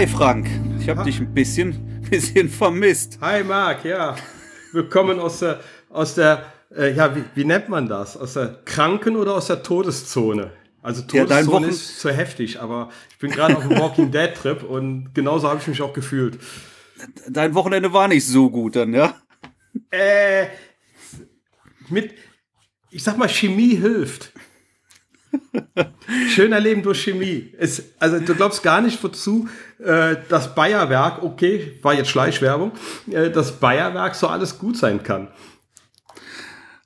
Hi Frank, ich habe dich ein bisschen, bisschen vermisst. Hi Marc, ja. Willkommen aus der, aus der äh, ja, wie, wie, nennt man das? Aus der Kranken- oder aus der Todeszone? Also Todeszone ja, ist zu heftig, aber ich bin gerade auf dem Walking Dead Trip und genauso habe ich mich auch gefühlt. Dein Wochenende war nicht so gut dann, ja? Äh, mit, ich sag mal, Chemie hilft. Schön erleben durch Chemie. Es, also du glaubst gar nicht, wozu äh, das Bayerwerk, okay, war jetzt Schleichwerbung, äh, das Bayerwerk so alles gut sein kann.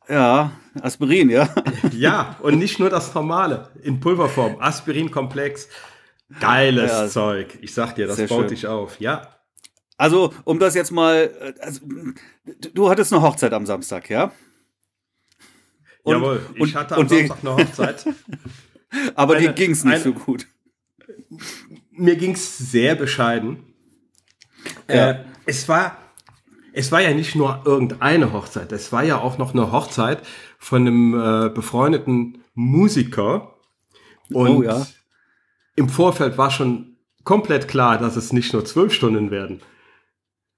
Ja, Aspirin, ja. ja, und nicht nur das normale, in Pulverform, Aspirinkomplex. Geiles ja, Zeug. Ich sag dir, das baut schön. dich auf. Ja, also, um das jetzt mal, äh, also, du hattest eine Hochzeit am Samstag, ja? Und, Jawohl, ich und, hatte am Samstag eine Hochzeit. Aber eine, dir ging es nicht eine, so gut. Mir ging es sehr bescheiden. Äh, ja. Äh, es war es war ja nicht nur irgendeine Hochzeit, es war ja auch noch eine Hochzeit von einem äh, befreundeten Musiker. Und oh, ja. im Vorfeld war schon komplett klar, dass es nicht nur zwölf Stunden werden,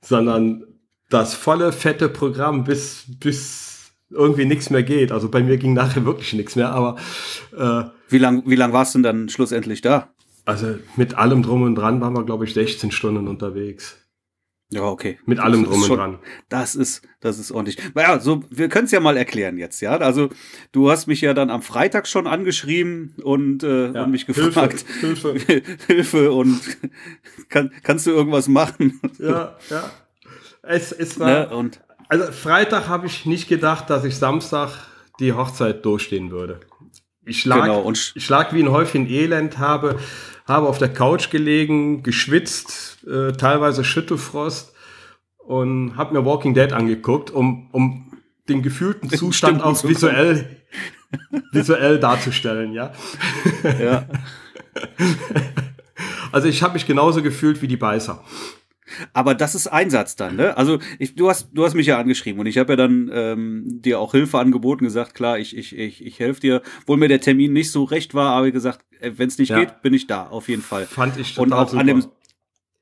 sondern das volle, fette Programm bis, bis irgendwie nichts mehr geht. Also bei mir ging nachher wirklich nichts mehr, aber. Äh, wie lange wie lang warst du denn dann schlussendlich da? Also mit allem Drum und Dran waren wir, glaube ich, 16 Stunden unterwegs. Ja, okay. Mit allem drum und dran. Das ist, das ist ordentlich. Naja, so, wir können es ja mal erklären jetzt, ja. Also, du hast mich ja dann am Freitag schon angeschrieben und, äh, ja. und mich gefragt. Hilfe, Hilfe. Hilfe und kann, kannst du irgendwas machen? Ja, ja. Es, es war, ne? und also Freitag habe ich nicht gedacht, dass ich Samstag die Hochzeit durchstehen würde. Ich lag, genau, ich lag wie ein Häufchen Elend, habe, habe auf der Couch gelegen, geschwitzt, äh, teilweise Schüttelfrost und habe mir Walking Dead angeguckt, um, um den gefühlten Zustand auch visuell, visuell darzustellen, ja. ja. also ich habe mich genauso gefühlt wie die Beißer. Aber das ist Einsatz dann, ne? Also ich, du hast du hast mich ja angeschrieben und ich habe ja dann ähm, dir auch Hilfe angeboten, gesagt, klar, ich ich ich ich helfe dir, obwohl mir der Termin nicht so recht war, aber gesagt, äh, wenn es nicht ja. geht, bin ich da auf jeden Fall. Fand ich und auch super. an dem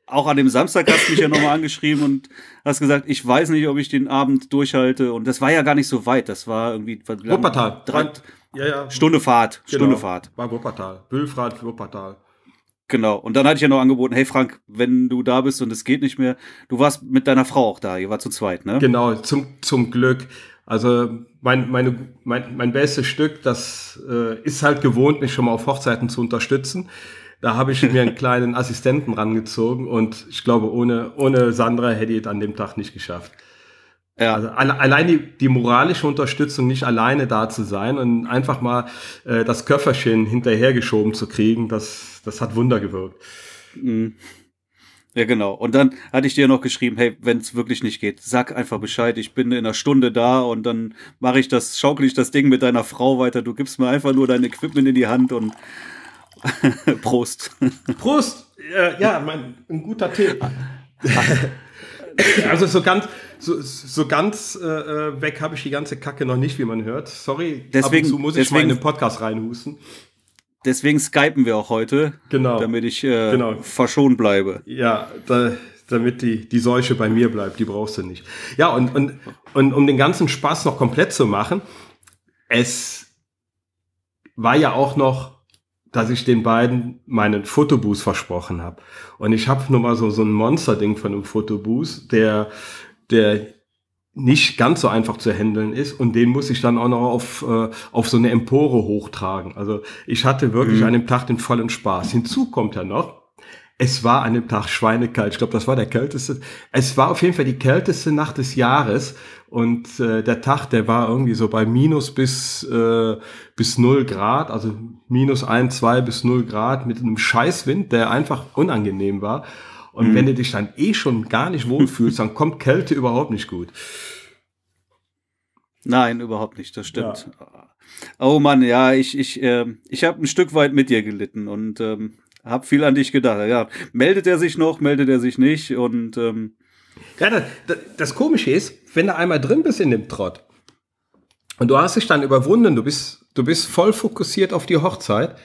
auch an dem Samstag hast du mich ja nochmal angeschrieben und hast gesagt, ich weiß nicht, ob ich den Abend durchhalte. Und das war ja gar nicht so weit. Das war irgendwie Wuppertal. Drei, ja, ja. Stunde Fahrt. Genau. Stunde Fahrt. War Wuppertal. Bülfrat, Wuppertal. Genau. Und dann hatte ich ja noch angeboten, hey Frank, wenn du da bist und es geht nicht mehr, du warst mit deiner Frau auch da, ihr war zu zweit, ne? Genau, zum, zum Glück. Also mein, meine, mein, mein bestes Stück, das äh, ist halt gewohnt, mich schon mal auf Hochzeiten zu unterstützen. Da habe ich mir einen kleinen Assistenten rangezogen und ich glaube, ohne, ohne Sandra hätte ich es an dem Tag nicht geschafft. Ja. Also alle, allein die, die, moralische Unterstützung, nicht alleine da zu sein und einfach mal äh, das Köfferchen hinterhergeschoben zu kriegen, das das hat Wunder gewirkt. Mhm. Ja, genau. Und dann hatte ich dir noch geschrieben, hey, wenn es wirklich nicht geht, sag einfach Bescheid, ich bin in einer Stunde da und dann mache ich das, schaukel ich das Ding mit deiner Frau weiter. Du gibst mir einfach nur dein Equipment in die Hand und Prost. Prost! ja, mein, ein guter Tipp. also so ganz, so, so ganz äh, äh, weg habe ich die ganze Kacke noch nicht, wie man hört. Sorry, deswegen, ab und zu muss ich deswegen, mal in den Podcast reinhusten. Deswegen skypen wir auch heute, genau. damit ich äh, genau. verschont bleibe. Ja, da, damit die, die Seuche bei mir bleibt, die brauchst du nicht. Ja, und, und, und um den ganzen Spaß noch komplett zu machen, es war ja auch noch, dass ich den beiden meinen Fotobooth versprochen habe. Und ich habe nun mal so, so ein Monsterding von einem Fotobooth, der, der nicht ganz so einfach zu handeln ist und den muss ich dann auch noch auf, äh, auf so eine Empore hochtragen. Also ich hatte wirklich mhm. an dem Tag den vollen Spaß. Hinzu kommt ja noch, es war an dem Tag schweinekalt. Ich glaube, das war der kälteste. Es war auf jeden Fall die kälteste Nacht des Jahres und äh, der Tag, der war irgendwie so bei minus bis, äh, bis null Grad, also minus ein, zwei bis null Grad mit einem Scheißwind, der einfach unangenehm war. Und mhm. wenn du dich dann eh schon gar nicht wohlfühlst, dann kommt Kälte überhaupt nicht gut. Nein, überhaupt nicht, das stimmt. Ja. Ah. Oh Mann, ja, ich, ich, äh, ich habe ein Stück weit mit dir gelitten und ähm, habe viel an dich gedacht. Ja, meldet er sich noch, meldet er sich nicht und ähm ja, das, das, Komische ist, wenn du einmal drin bist in dem Trott und du hast dich dann überwunden, du bist, du bist voll fokussiert auf die Hochzeit,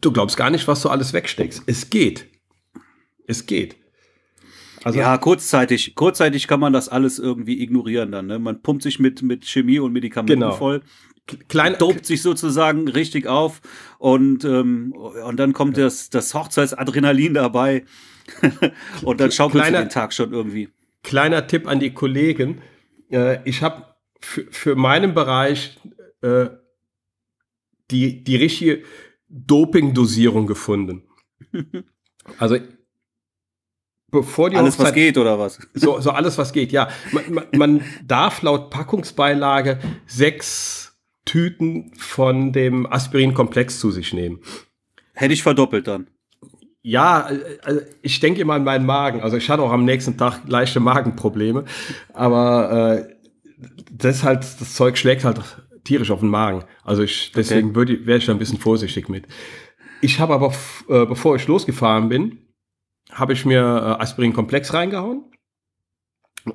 du glaubst gar nicht, was du alles wegsteckst. Es geht. Es geht. Also, ja, kurzzeitig, kurzzeitig kann man das alles irgendwie ignorieren dann. Ne? Man pumpt sich mit, mit Chemie und Medikamenten genau. voll klein dopt sich sozusagen richtig auf und ähm, und dann kommt ja. das das Hochzeitsadrenalin dabei und dann schaukelt kleiner, den Tag schon irgendwie. Kleiner Tipp an die Kollegen: äh, Ich habe für, für meinen Bereich äh, die die richtige Doping-Dosierung gefunden. also bevor die alles Hochzeit, was geht oder was? So, so alles was geht, ja. Man, man, man darf laut Packungsbeilage sechs Tüten von dem Aspirinkomplex zu sich nehmen. Hätte ich verdoppelt dann. Ja, also ich denke immer an meinen Magen. Also ich hatte auch am nächsten Tag leichte Magenprobleme, aber äh, das halt das Zeug schlägt halt tierisch auf den Magen. Also ich deswegen okay. würde wäre ich da ein bisschen vorsichtig mit. Ich habe aber äh, bevor ich losgefahren bin, habe ich mir äh, Aspirin-Komplex reingehauen.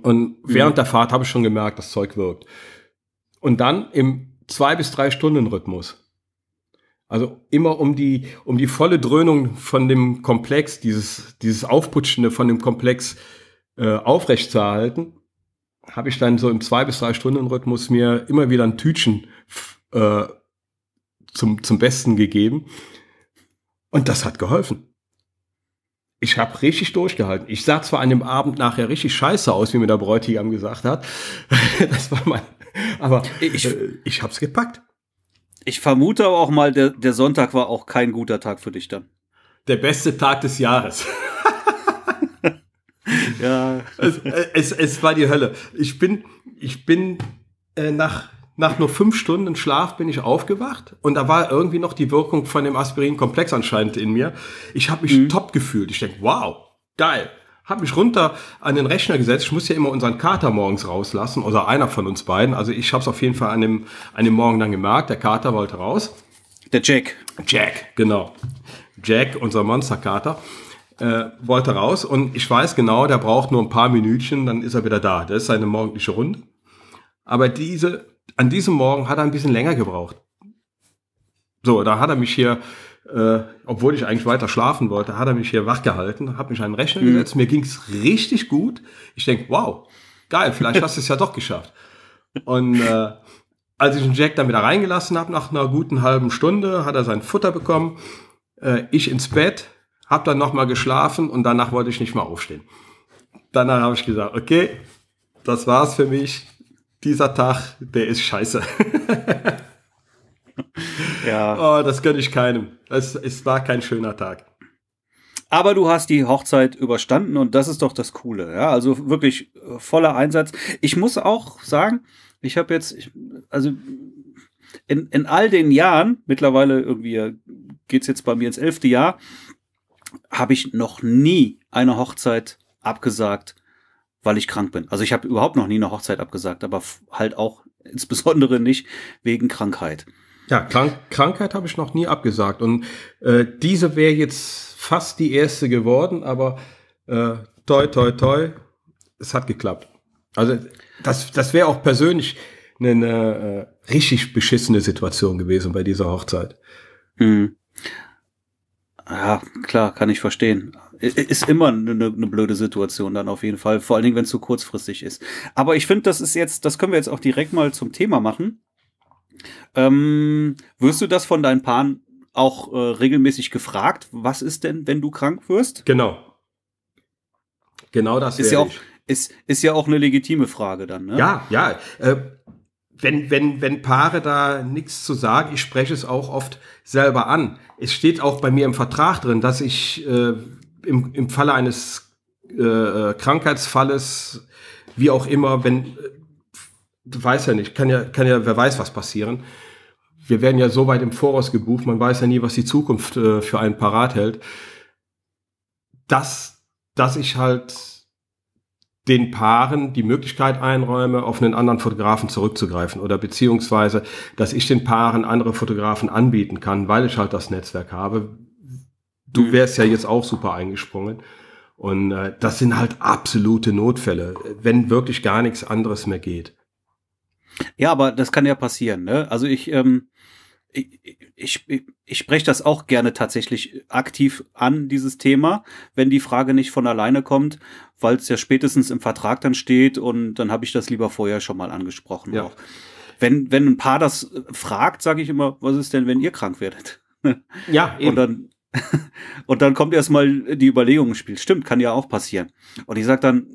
Und mhm. während der Fahrt habe ich schon gemerkt, das Zeug wirkt. Und dann im zwei bis drei Stunden Rhythmus. Also immer um die, um die volle Dröhnung von dem Komplex, dieses, dieses Aufputschende von dem Komplex äh, aufrecht habe ich dann so im zwei bis drei Stunden Rhythmus mir immer wieder ein Tütchen äh, zum, zum Besten gegeben. Und das hat geholfen ich habe richtig durchgehalten. Ich sah zwar an dem Abend nachher richtig scheiße aus, wie mir der Bräutigam gesagt hat. das war mein. Aber ich, äh, ich hab's gepackt. Ich vermute aber auch mal, der, der Sonntag war auch kein guter Tag für dich dann. Der beste Tag des Jahres. ja. Es, äh, es, es war die Hölle. Ich bin, ich bin äh, nach nach nur fünf Stunden Schlaf bin ich aufgewacht und da war irgendwie noch die Wirkung von dem Aspirin-Komplex anscheinend in mir. Ich habe mich mhm. top gefühlt. Ich denke, wow, geil. Habe mich runter an den Rechner gesetzt. Ich muss ja immer unseren Kater morgens rauslassen oder einer von uns beiden. Also ich habe es auf jeden Fall an dem, an dem Morgen dann gemerkt. Der Kater wollte raus. Der Jack. Jack, genau. Jack, unser Monsterkater, äh, wollte raus. Und ich weiß genau, der braucht nur ein paar Minütchen, dann ist er wieder da. Das ist seine morgendliche Runde. Aber diese an diesem Morgen hat er ein bisschen länger gebraucht. So, da hat er mich hier, äh, obwohl ich eigentlich weiter schlafen wollte, hat er mich hier wachgehalten, hat mich an den Rechner mhm. gesetzt. Mir es richtig gut. Ich denke, wow, geil, vielleicht hast du es ja doch geschafft. Und äh, als ich den Jack dann wieder reingelassen habe, nach einer guten halben Stunde, hat er sein Futter bekommen. Äh, ich ins Bett, habe dann nochmal geschlafen und danach wollte ich nicht mehr aufstehen. Danach habe ich gesagt, okay, das war's für mich dieser Tag, der ist scheiße. ja. Oh, das gönne ich keinem. Es, es war kein schöner Tag. Aber du hast die Hochzeit überstanden und das ist doch das Coole. Ja, also wirklich äh, voller Einsatz. Ich muss auch sagen, ich habe jetzt, also in, in all den Jahren, mittlerweile irgendwie äh, geht es jetzt bei mir ins elfte Jahr, habe ich noch nie eine Hochzeit abgesagt weil ich krank bin. Also ich habe überhaupt noch nie eine Hochzeit abgesagt, aber halt auch insbesondere nicht wegen Krankheit. Ja, Krank Krankheit habe ich noch nie abgesagt. Und äh, diese wäre jetzt fast die erste geworden, aber äh, toi, toi, toi, es hat geklappt. Also das, das wäre auch persönlich eine, eine äh, richtig beschissene Situation gewesen bei dieser Hochzeit. Hm. Ja, klar, kann ich verstehen ist immer eine, eine blöde Situation dann auf jeden Fall, vor allen Dingen, wenn es so kurzfristig ist. Aber ich finde, das ist jetzt, das können wir jetzt auch direkt mal zum Thema machen. Ähm, wirst du das von deinen Paaren auch äh, regelmäßig gefragt? Was ist denn, wenn du krank wirst? Genau. Genau das ist ja auch, ist, ist ja auch eine legitime Frage dann. Ne? Ja, ja. Äh, wenn, wenn, wenn Paare da nichts zu sagen, ich spreche es auch oft selber an. Es steht auch bei mir im Vertrag drin, dass ich, äh, im, im Falle eines äh, äh, Krankheitsfalles, wie auch immer, wenn, weiß ja nicht, kann ja, kann ja, wer weiß, was passieren. Wir werden ja so weit im Voraus gebucht, man weiß ja nie, was die Zukunft äh, für einen parat hält. Dass, dass ich halt den Paaren die Möglichkeit einräume, auf einen anderen Fotografen zurückzugreifen oder beziehungsweise, dass ich den Paaren andere Fotografen anbieten kann, weil ich halt das Netzwerk habe, du wärst ja jetzt auch super eingesprungen. Und äh, das sind halt absolute Notfälle, wenn wirklich gar nichts anderes mehr geht. Ja, aber das kann ja passieren. Ne? Also ich, ähm, ich, ich, ich spreche das auch gerne tatsächlich aktiv an, dieses Thema, wenn die Frage nicht von alleine kommt, weil es ja spätestens im Vertrag dann steht und dann habe ich das lieber vorher schon mal angesprochen. Ja. Auch. Wenn, wenn ein Paar das äh, fragt, sage ich immer, was ist denn, wenn ihr krank werdet? Ja, eben. Und dann und dann kommt erstmal die Überlegung ins Spiel. Stimmt, kann ja auch passieren. Und ich sag dann,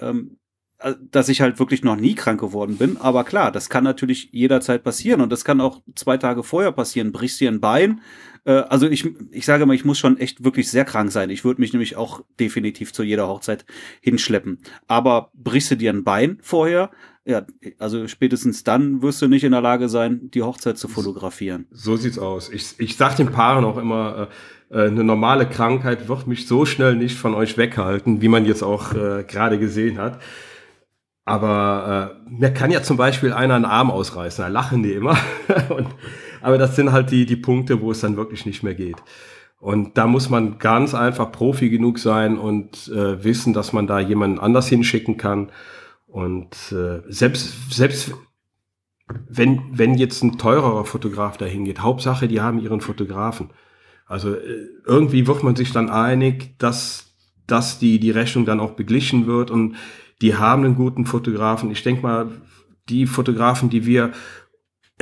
ähm, äh, dass ich halt wirklich noch nie krank geworden bin. Aber klar, das kann natürlich jederzeit passieren. Und das kann auch zwei Tage vorher passieren. Brichst dir ein Bein, äh, also ich, ich sage mal, ich muss schon echt wirklich sehr krank sein. Ich würde mich nämlich auch definitiv zu jeder Hochzeit hinschleppen. Aber brichst du dir ein Bein vorher, ja, also spätestens dann wirst du nicht in der Lage sein, die Hochzeit zu fotografieren. So sieht's aus. Ich, ich sag den Paaren auch immer, äh, äh eine normale Krankheit wird mich so schnell nicht von euch weghalten, wie man jetzt auch äh, gerade gesehen hat. Aber äh, mir kann ja zum Beispiel einer einen Arm ausreißen, da lachen die immer. Und aber das sind halt die, die Punkte, wo es dann wirklich nicht mehr geht. Und da muss man ganz einfach Profi genug sein und äh, wissen, dass man da jemanden anders hinschicken kann. Und äh, selbst, selbst wenn, wenn jetzt ein teurerer Fotograf dahin geht, Hauptsache, die haben ihren Fotografen. Also äh, irgendwie wird man sich dann einig, dass, dass die, die Rechnung dann auch beglichen wird und die haben einen guten Fotografen. Ich denke mal, die Fotografen, die wir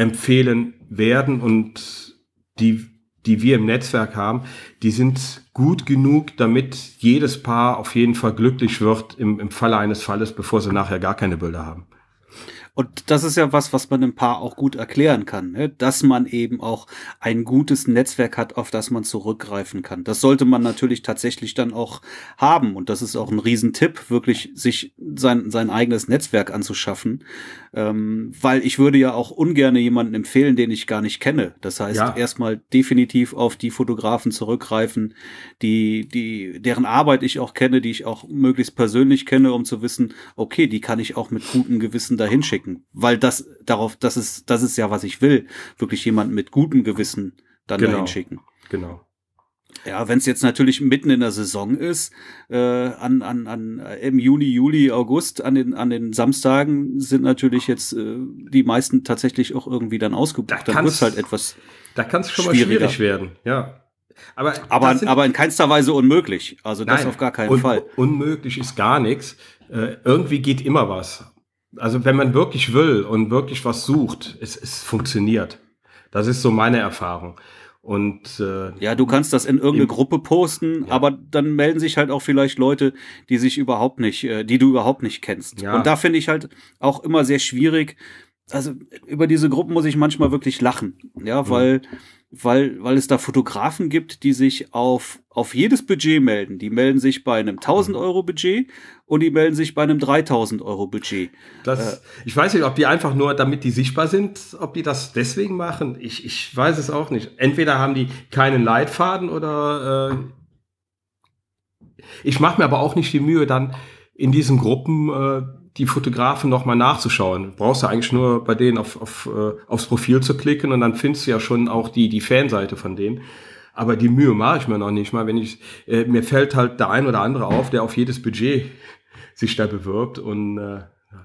empfehlen werden und die, die wir im Netzwerk haben, die sind gut genug, damit jedes Paar auf jeden Fall glücklich wird im, im Falle eines Falles, bevor sie nachher gar keine Bilder haben. Und das ist ja was, was man einem Paar auch gut erklären kann, ne? dass man eben auch ein gutes Netzwerk hat, auf das man zurückgreifen kann. Das sollte man natürlich tatsächlich dann auch haben. Und das ist auch ein Riesentipp, wirklich sich sein, sein eigenes Netzwerk anzuschaffen, ähm, weil ich würde ja auch ungern jemanden empfehlen, den ich gar nicht kenne. Das heißt, ja. erstmal definitiv auf die Fotografen zurückgreifen, die, die, deren Arbeit ich auch kenne, die ich auch möglichst persönlich kenne, um zu wissen, okay, die kann ich auch mit gutem Gewissen dahin schicken. Weil das darauf, das ist, das ist ja, was ich will, wirklich jemanden mit gutem Gewissen dann genau. dahin schicken. Genau. Ja, wenn es jetzt natürlich mitten in der Saison ist, äh, an, an, an, äh, im Juni, Juli, August, an den, an den Samstagen sind natürlich jetzt äh, die meisten tatsächlich auch irgendwie dann ausgebucht. Da dann wird halt etwas. Da kann es schon mal schwierig werden, ja. Aber, aber, sind, aber in keinster Weise unmöglich. Also das auf gar keinen un Fall. Unmöglich ist gar nichts. Äh, irgendwie geht immer was. Also wenn man wirklich will und wirklich was sucht, es, es funktioniert. Das ist so meine Erfahrung. Und äh, ja, du kannst das in irgendeine Gruppe posten, ja. aber dann melden sich halt auch vielleicht Leute, die sich überhaupt nicht, äh, die du überhaupt nicht kennst. Ja. Und da finde ich halt auch immer sehr schwierig. Also über diese Gruppen muss ich manchmal wirklich lachen, ja, mhm. weil ja weil, weil es da Fotografen gibt, die sich auf, auf jedes Budget melden. Die melden sich bei einem 1000 mhm. Euro Budget und die melden sich bei einem 3000 Euro Budget. äh, ich weiß nicht, ob die einfach nur, damit die sichtbar sind, ob die das deswegen machen. Ich, ich weiß es auch nicht. Entweder haben die keinen Leitfaden oder äh, ich mache mir aber auch nicht die Mühe, dann in diesen Gruppen äh, die Fotografen nochmal nachzuschauen. brauchst du eigentlich nur bei denen auf, auf, äh, aufs Profil zu klicken und dann findest du ja schon auch die, die Fanseite von denen. Aber die Mühe mache ich mir noch nicht mal, wenn ich, äh, mir fällt halt der ein oder andere auf, der auf jedes Budget sich da bewirbt und äh,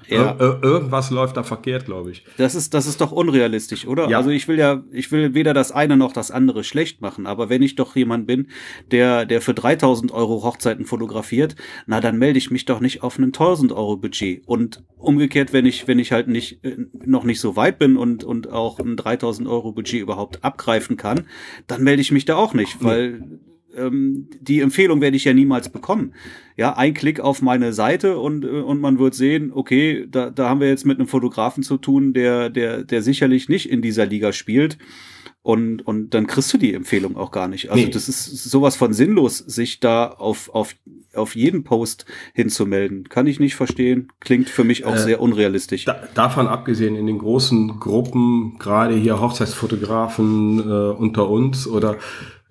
ja. Ir irgendwas läuft da verkehrt, glaube ich. Das ist, das ist doch unrealistisch, oder? Ja. Also ich will ja, ich will weder das eine noch das andere schlecht machen, aber wenn ich doch jemand bin, der, der für 3000 Euro Hochzeiten fotografiert, na dann melde ich mich doch nicht auf einen 1000 Euro Budget. Und umgekehrt, wenn ich, wenn ich halt nicht, äh, noch nicht so weit bin und, und auch ein 3000 Euro Budget überhaupt abgreifen kann, dann melde ich mich da auch nicht, weil, nee ähm, die Empfehlung werde ich ja niemals bekommen. Ja, ein Klick auf meine Seite und, äh, und man wird sehen, okay, da, da haben wir jetzt mit einem Fotografen zu tun, der, der, der sicherlich nicht in dieser Liga spielt. Und, und dann kriegst du die Empfehlung auch gar nicht. Also nee. das ist sowas von sinnlos, sich da auf, auf, auf jeden Post hinzumelden. Kann ich nicht verstehen. Klingt für mich auch äh, sehr unrealistisch. Da, davon abgesehen, in den großen Gruppen, gerade hier Hochzeitsfotografen äh, unter uns oder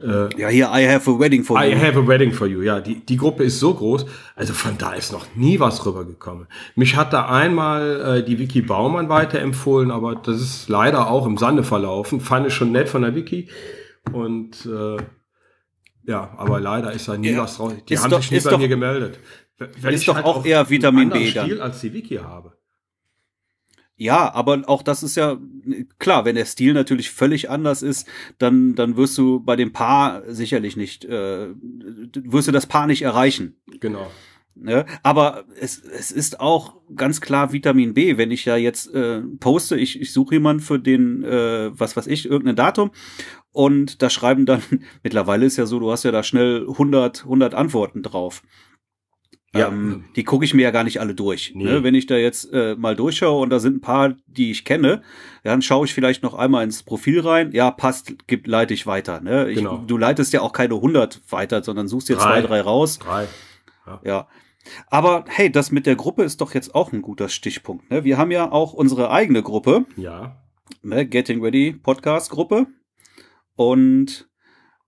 äh, ja, hier, I have a wedding for I you. I have a wedding for you, ja. Die, die Gruppe ist so groß. Also von da ist noch nie was rübergekommen. Mich hat da einmal äh, die Wiki Baumann weiterempfohlen, aber das ist leider auch im Sande verlaufen. Fand ich schon nett von der Wiki. Und äh, ja, aber leider ist da nie ja, was raus. Die haben doch, sich nie bei doch, mir gemeldet. Wenn ist ich doch halt auch eher Vitamin B. Dann. Stil als die Wiki habe. Ja, aber auch das ist ja klar, wenn der Stil natürlich völlig anders ist, dann, dann wirst du bei dem Paar sicherlich nicht, äh, wirst du das Paar nicht erreichen. Genau. Ne? Aber es, es ist auch ganz klar Vitamin B, wenn ich ja jetzt äh, poste, ich, ich suche jemanden für den, äh, was weiß ich, irgendein Datum und da schreiben dann, mittlerweile ist ja so, du hast ja da schnell 100, 100 Antworten drauf. Ja. Ähm, die gucke ich mir ja gar nicht alle durch. Ne? Nee. Ne? Wenn ich da jetzt äh, mal durchschaue und da sind ein paar, die ich kenne, dann schaue ich vielleicht noch einmal ins Profil rein. Ja, passt, gibt, leite ich weiter. Ne? Ich, genau. Du leitest ja auch keine 100 weiter, sondern suchst dir drei. zwei, drei raus. Drei. ja. ja. Aber hey, das mit der Gruppe ist doch jetzt auch ein guter Stichpunkt. Ne? Wir haben ja auch unsere eigene Gruppe. Ja. Ne? Getting Ready Podcast Gruppe. Und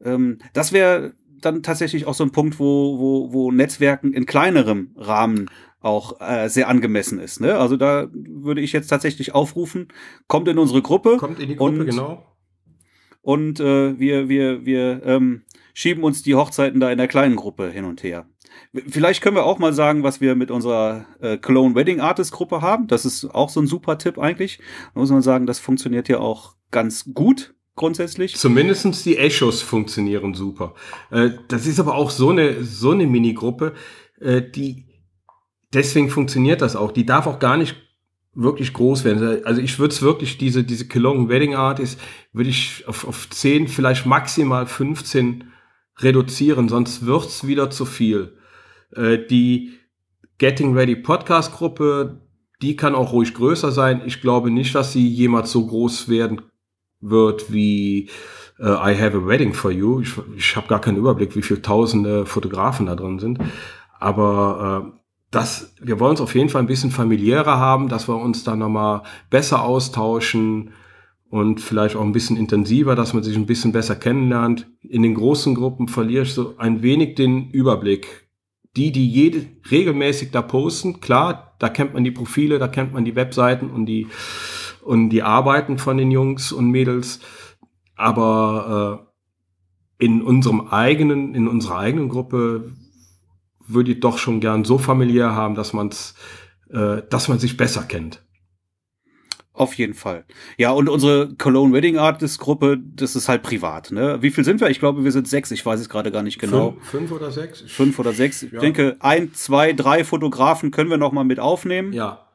ähm, das wäre dann tatsächlich auch so ein Punkt, wo, wo, wo Netzwerken in kleinerem Rahmen auch äh, sehr angemessen ist. Ne? Also da würde ich jetzt tatsächlich aufrufen, kommt in unsere Gruppe. Kommt in die Gruppe, und, genau. Und äh, wir, wir, wir ähm, schieben uns die Hochzeiten da in der kleinen Gruppe hin und her. Vielleicht können wir auch mal sagen, was wir mit unserer äh, Clone Wedding Artist Gruppe haben. Das ist auch so ein super Tipp eigentlich. Da muss man sagen, das funktioniert ja auch ganz gut grundsätzlich. Zumindestens die Echos funktionieren super. Äh, das ist aber auch so eine, so eine Minigruppe, äh, die, deswegen funktioniert das auch. Die darf auch gar nicht wirklich groß werden. Also ich würde es wirklich, diese, diese Kelong Wedding Art ist, würde ich auf, auf 10, vielleicht maximal 15 reduzieren, sonst wird es wieder zu viel. Äh, die Getting Ready Podcast Gruppe, die kann auch ruhig größer sein. Ich glaube nicht, dass sie jemals so groß werden wird wie äh, I Have a Wedding for You. Ich, ich habe gar keinen Überblick, wie viele tausende Fotografen da drin sind. Aber äh, das, wir wollen es auf jeden Fall ein bisschen familiärer haben, dass wir uns da nochmal besser austauschen und vielleicht auch ein bisschen intensiver, dass man sich ein bisschen besser kennenlernt. In den großen Gruppen verliere ich so ein wenig den Überblick. Die, die jede, regelmäßig da posten, klar, da kennt man die Profile, da kennt man die Webseiten und die und die Arbeiten von den Jungs und Mädels. Aber äh, in unserem eigenen, in unserer eigenen Gruppe würde ich doch schon gern so familiär haben, dass man's, äh, dass man sich besser kennt. Auf jeden Fall. Ja, und unsere Cologne Wedding Artist Gruppe, das ist halt privat. Ne? Wie viel sind wir? Ich glaube, wir sind sechs. Ich weiß es gerade gar nicht genau. Fünf, fünf oder sechs? Fünf oder sechs. Ich ja. denke, ein, zwei, drei Fotografen können wir noch mal mit aufnehmen. Ja.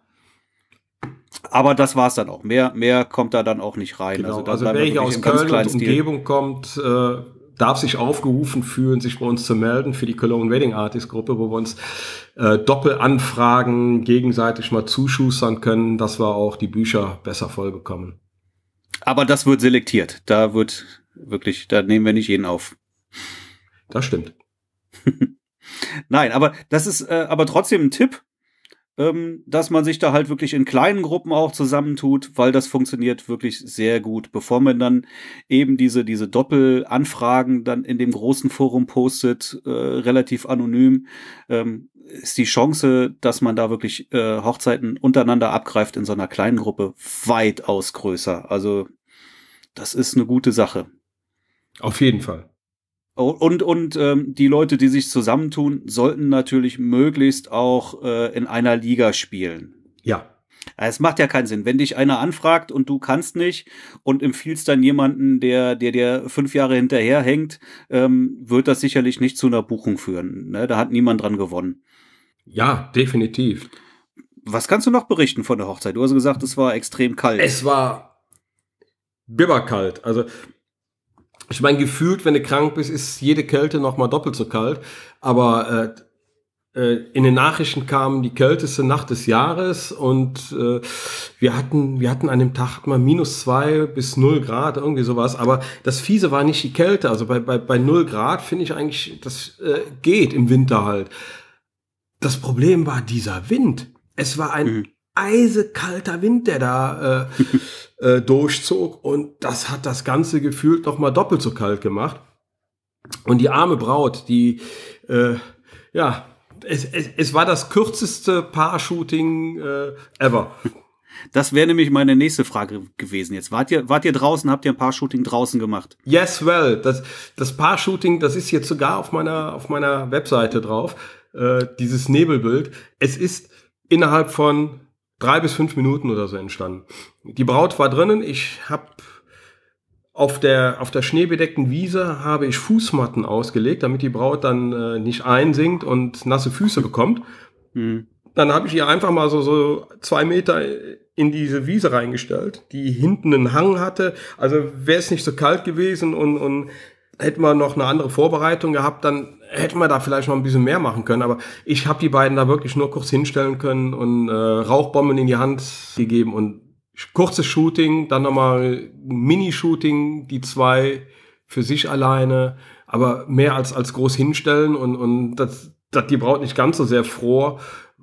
Aber das war's dann auch. Mehr, mehr kommt da dann auch nicht rein. Genau. Also, also wer hier aus Köln und Umgebung Stil. kommt, äh, darf sich aufgerufen fühlen, sich bei uns zu melden für die Cologne Wedding Artist Gruppe, wo wir uns äh, Doppelanfragen gegenseitig mal zuschustern können, dass wir auch die Bücher besser voll bekommen. Aber das wird selektiert. Da wird wirklich, da nehmen wir nicht jeden auf. Das stimmt. Nein, aber das ist äh, aber trotzdem ein Tipp, ähm, dass man sich da halt wirklich in kleinen Gruppen auch zusammentut, weil das funktioniert wirklich sehr gut. Bevor man dann eben diese, diese Doppelanfragen dann in dem großen Forum postet, äh, relativ anonym, ähm, ist die Chance, dass man da wirklich äh, Hochzeiten untereinander abgreift in so einer kleinen Gruppe weitaus größer. Also das ist eine gute Sache. Auf jeden Fall. Und, und ähm, die Leute, die sich zusammentun, sollten natürlich möglichst auch äh, in einer Liga spielen. Ja. Also, es macht ja keinen Sinn, wenn dich einer anfragt und du kannst nicht und empfiehlst dann jemanden, der der dir fünf Jahre hinterherhängt, ähm, wird das sicherlich nicht zu einer Buchung führen. Ne? Da hat niemand dran gewonnen. Ja, definitiv. Was kannst du noch berichten von der Hochzeit? Du hast gesagt, es war extrem kalt. Es war bibberkalt. Also ich meine, gefühlt, wenn du krank bist, ist jede Kälte nochmal doppelt so kalt. Aber äh, äh, in den Nachrichten kam die kälteste Nacht des Jahres und äh, wir hatten, wir hatten an dem Tag mal minus zwei bis null Grad, irgendwie sowas. Aber das Fiese war nicht die Kälte. Also bei, bei, bei null Grad finde ich eigentlich, das äh, geht im Winter halt. Das Problem war dieser Wind. Es war ein mhm. eisekalter Wind, der da äh, äh, durchzog. Und das hat das ganze gefühlt nochmal doppelt so kalt gemacht. Und die arme Braut, die, äh, ja, es, es, es war das kürzeste Paar-Shooting äh, ever. Das wäre nämlich meine nächste Frage gewesen. Jetzt wart ihr, wart ihr draußen, habt ihr ein Paar-Shooting draußen gemacht? Yes, well. Das, das Paar-Shooting, das ist jetzt sogar auf meiner, auf meiner Webseite drauf, äh, dieses Nebelbild. Es ist innerhalb von drei bis fünf Minuten oder so entstanden. Die Braut war drinnen, ich habe auf der, auf der schneebedeckten Wiese habe ich Fußmatten ausgelegt, damit die Braut dann äh, nicht einsinkt und nasse Füße bekommt. Mhm. Dann habe ich ihr einfach mal so, so zwei Meter in diese Wiese reingestellt, die hinten einen Hang hatte. Also wäre es nicht so kalt gewesen und, und hätten wir noch eine andere Vorbereitung gehabt, dann hätten wir da vielleicht noch ein bisschen mehr machen können. Aber ich habe die beiden da wirklich nur kurz hinstellen können und äh, Rauchbomben in die Hand gegeben und kurzes Shooting, dann nochmal Mini-Shooting, die zwei für sich alleine, aber mehr als, als groß hinstellen und, und das, das die Braut nicht ganz so sehr froh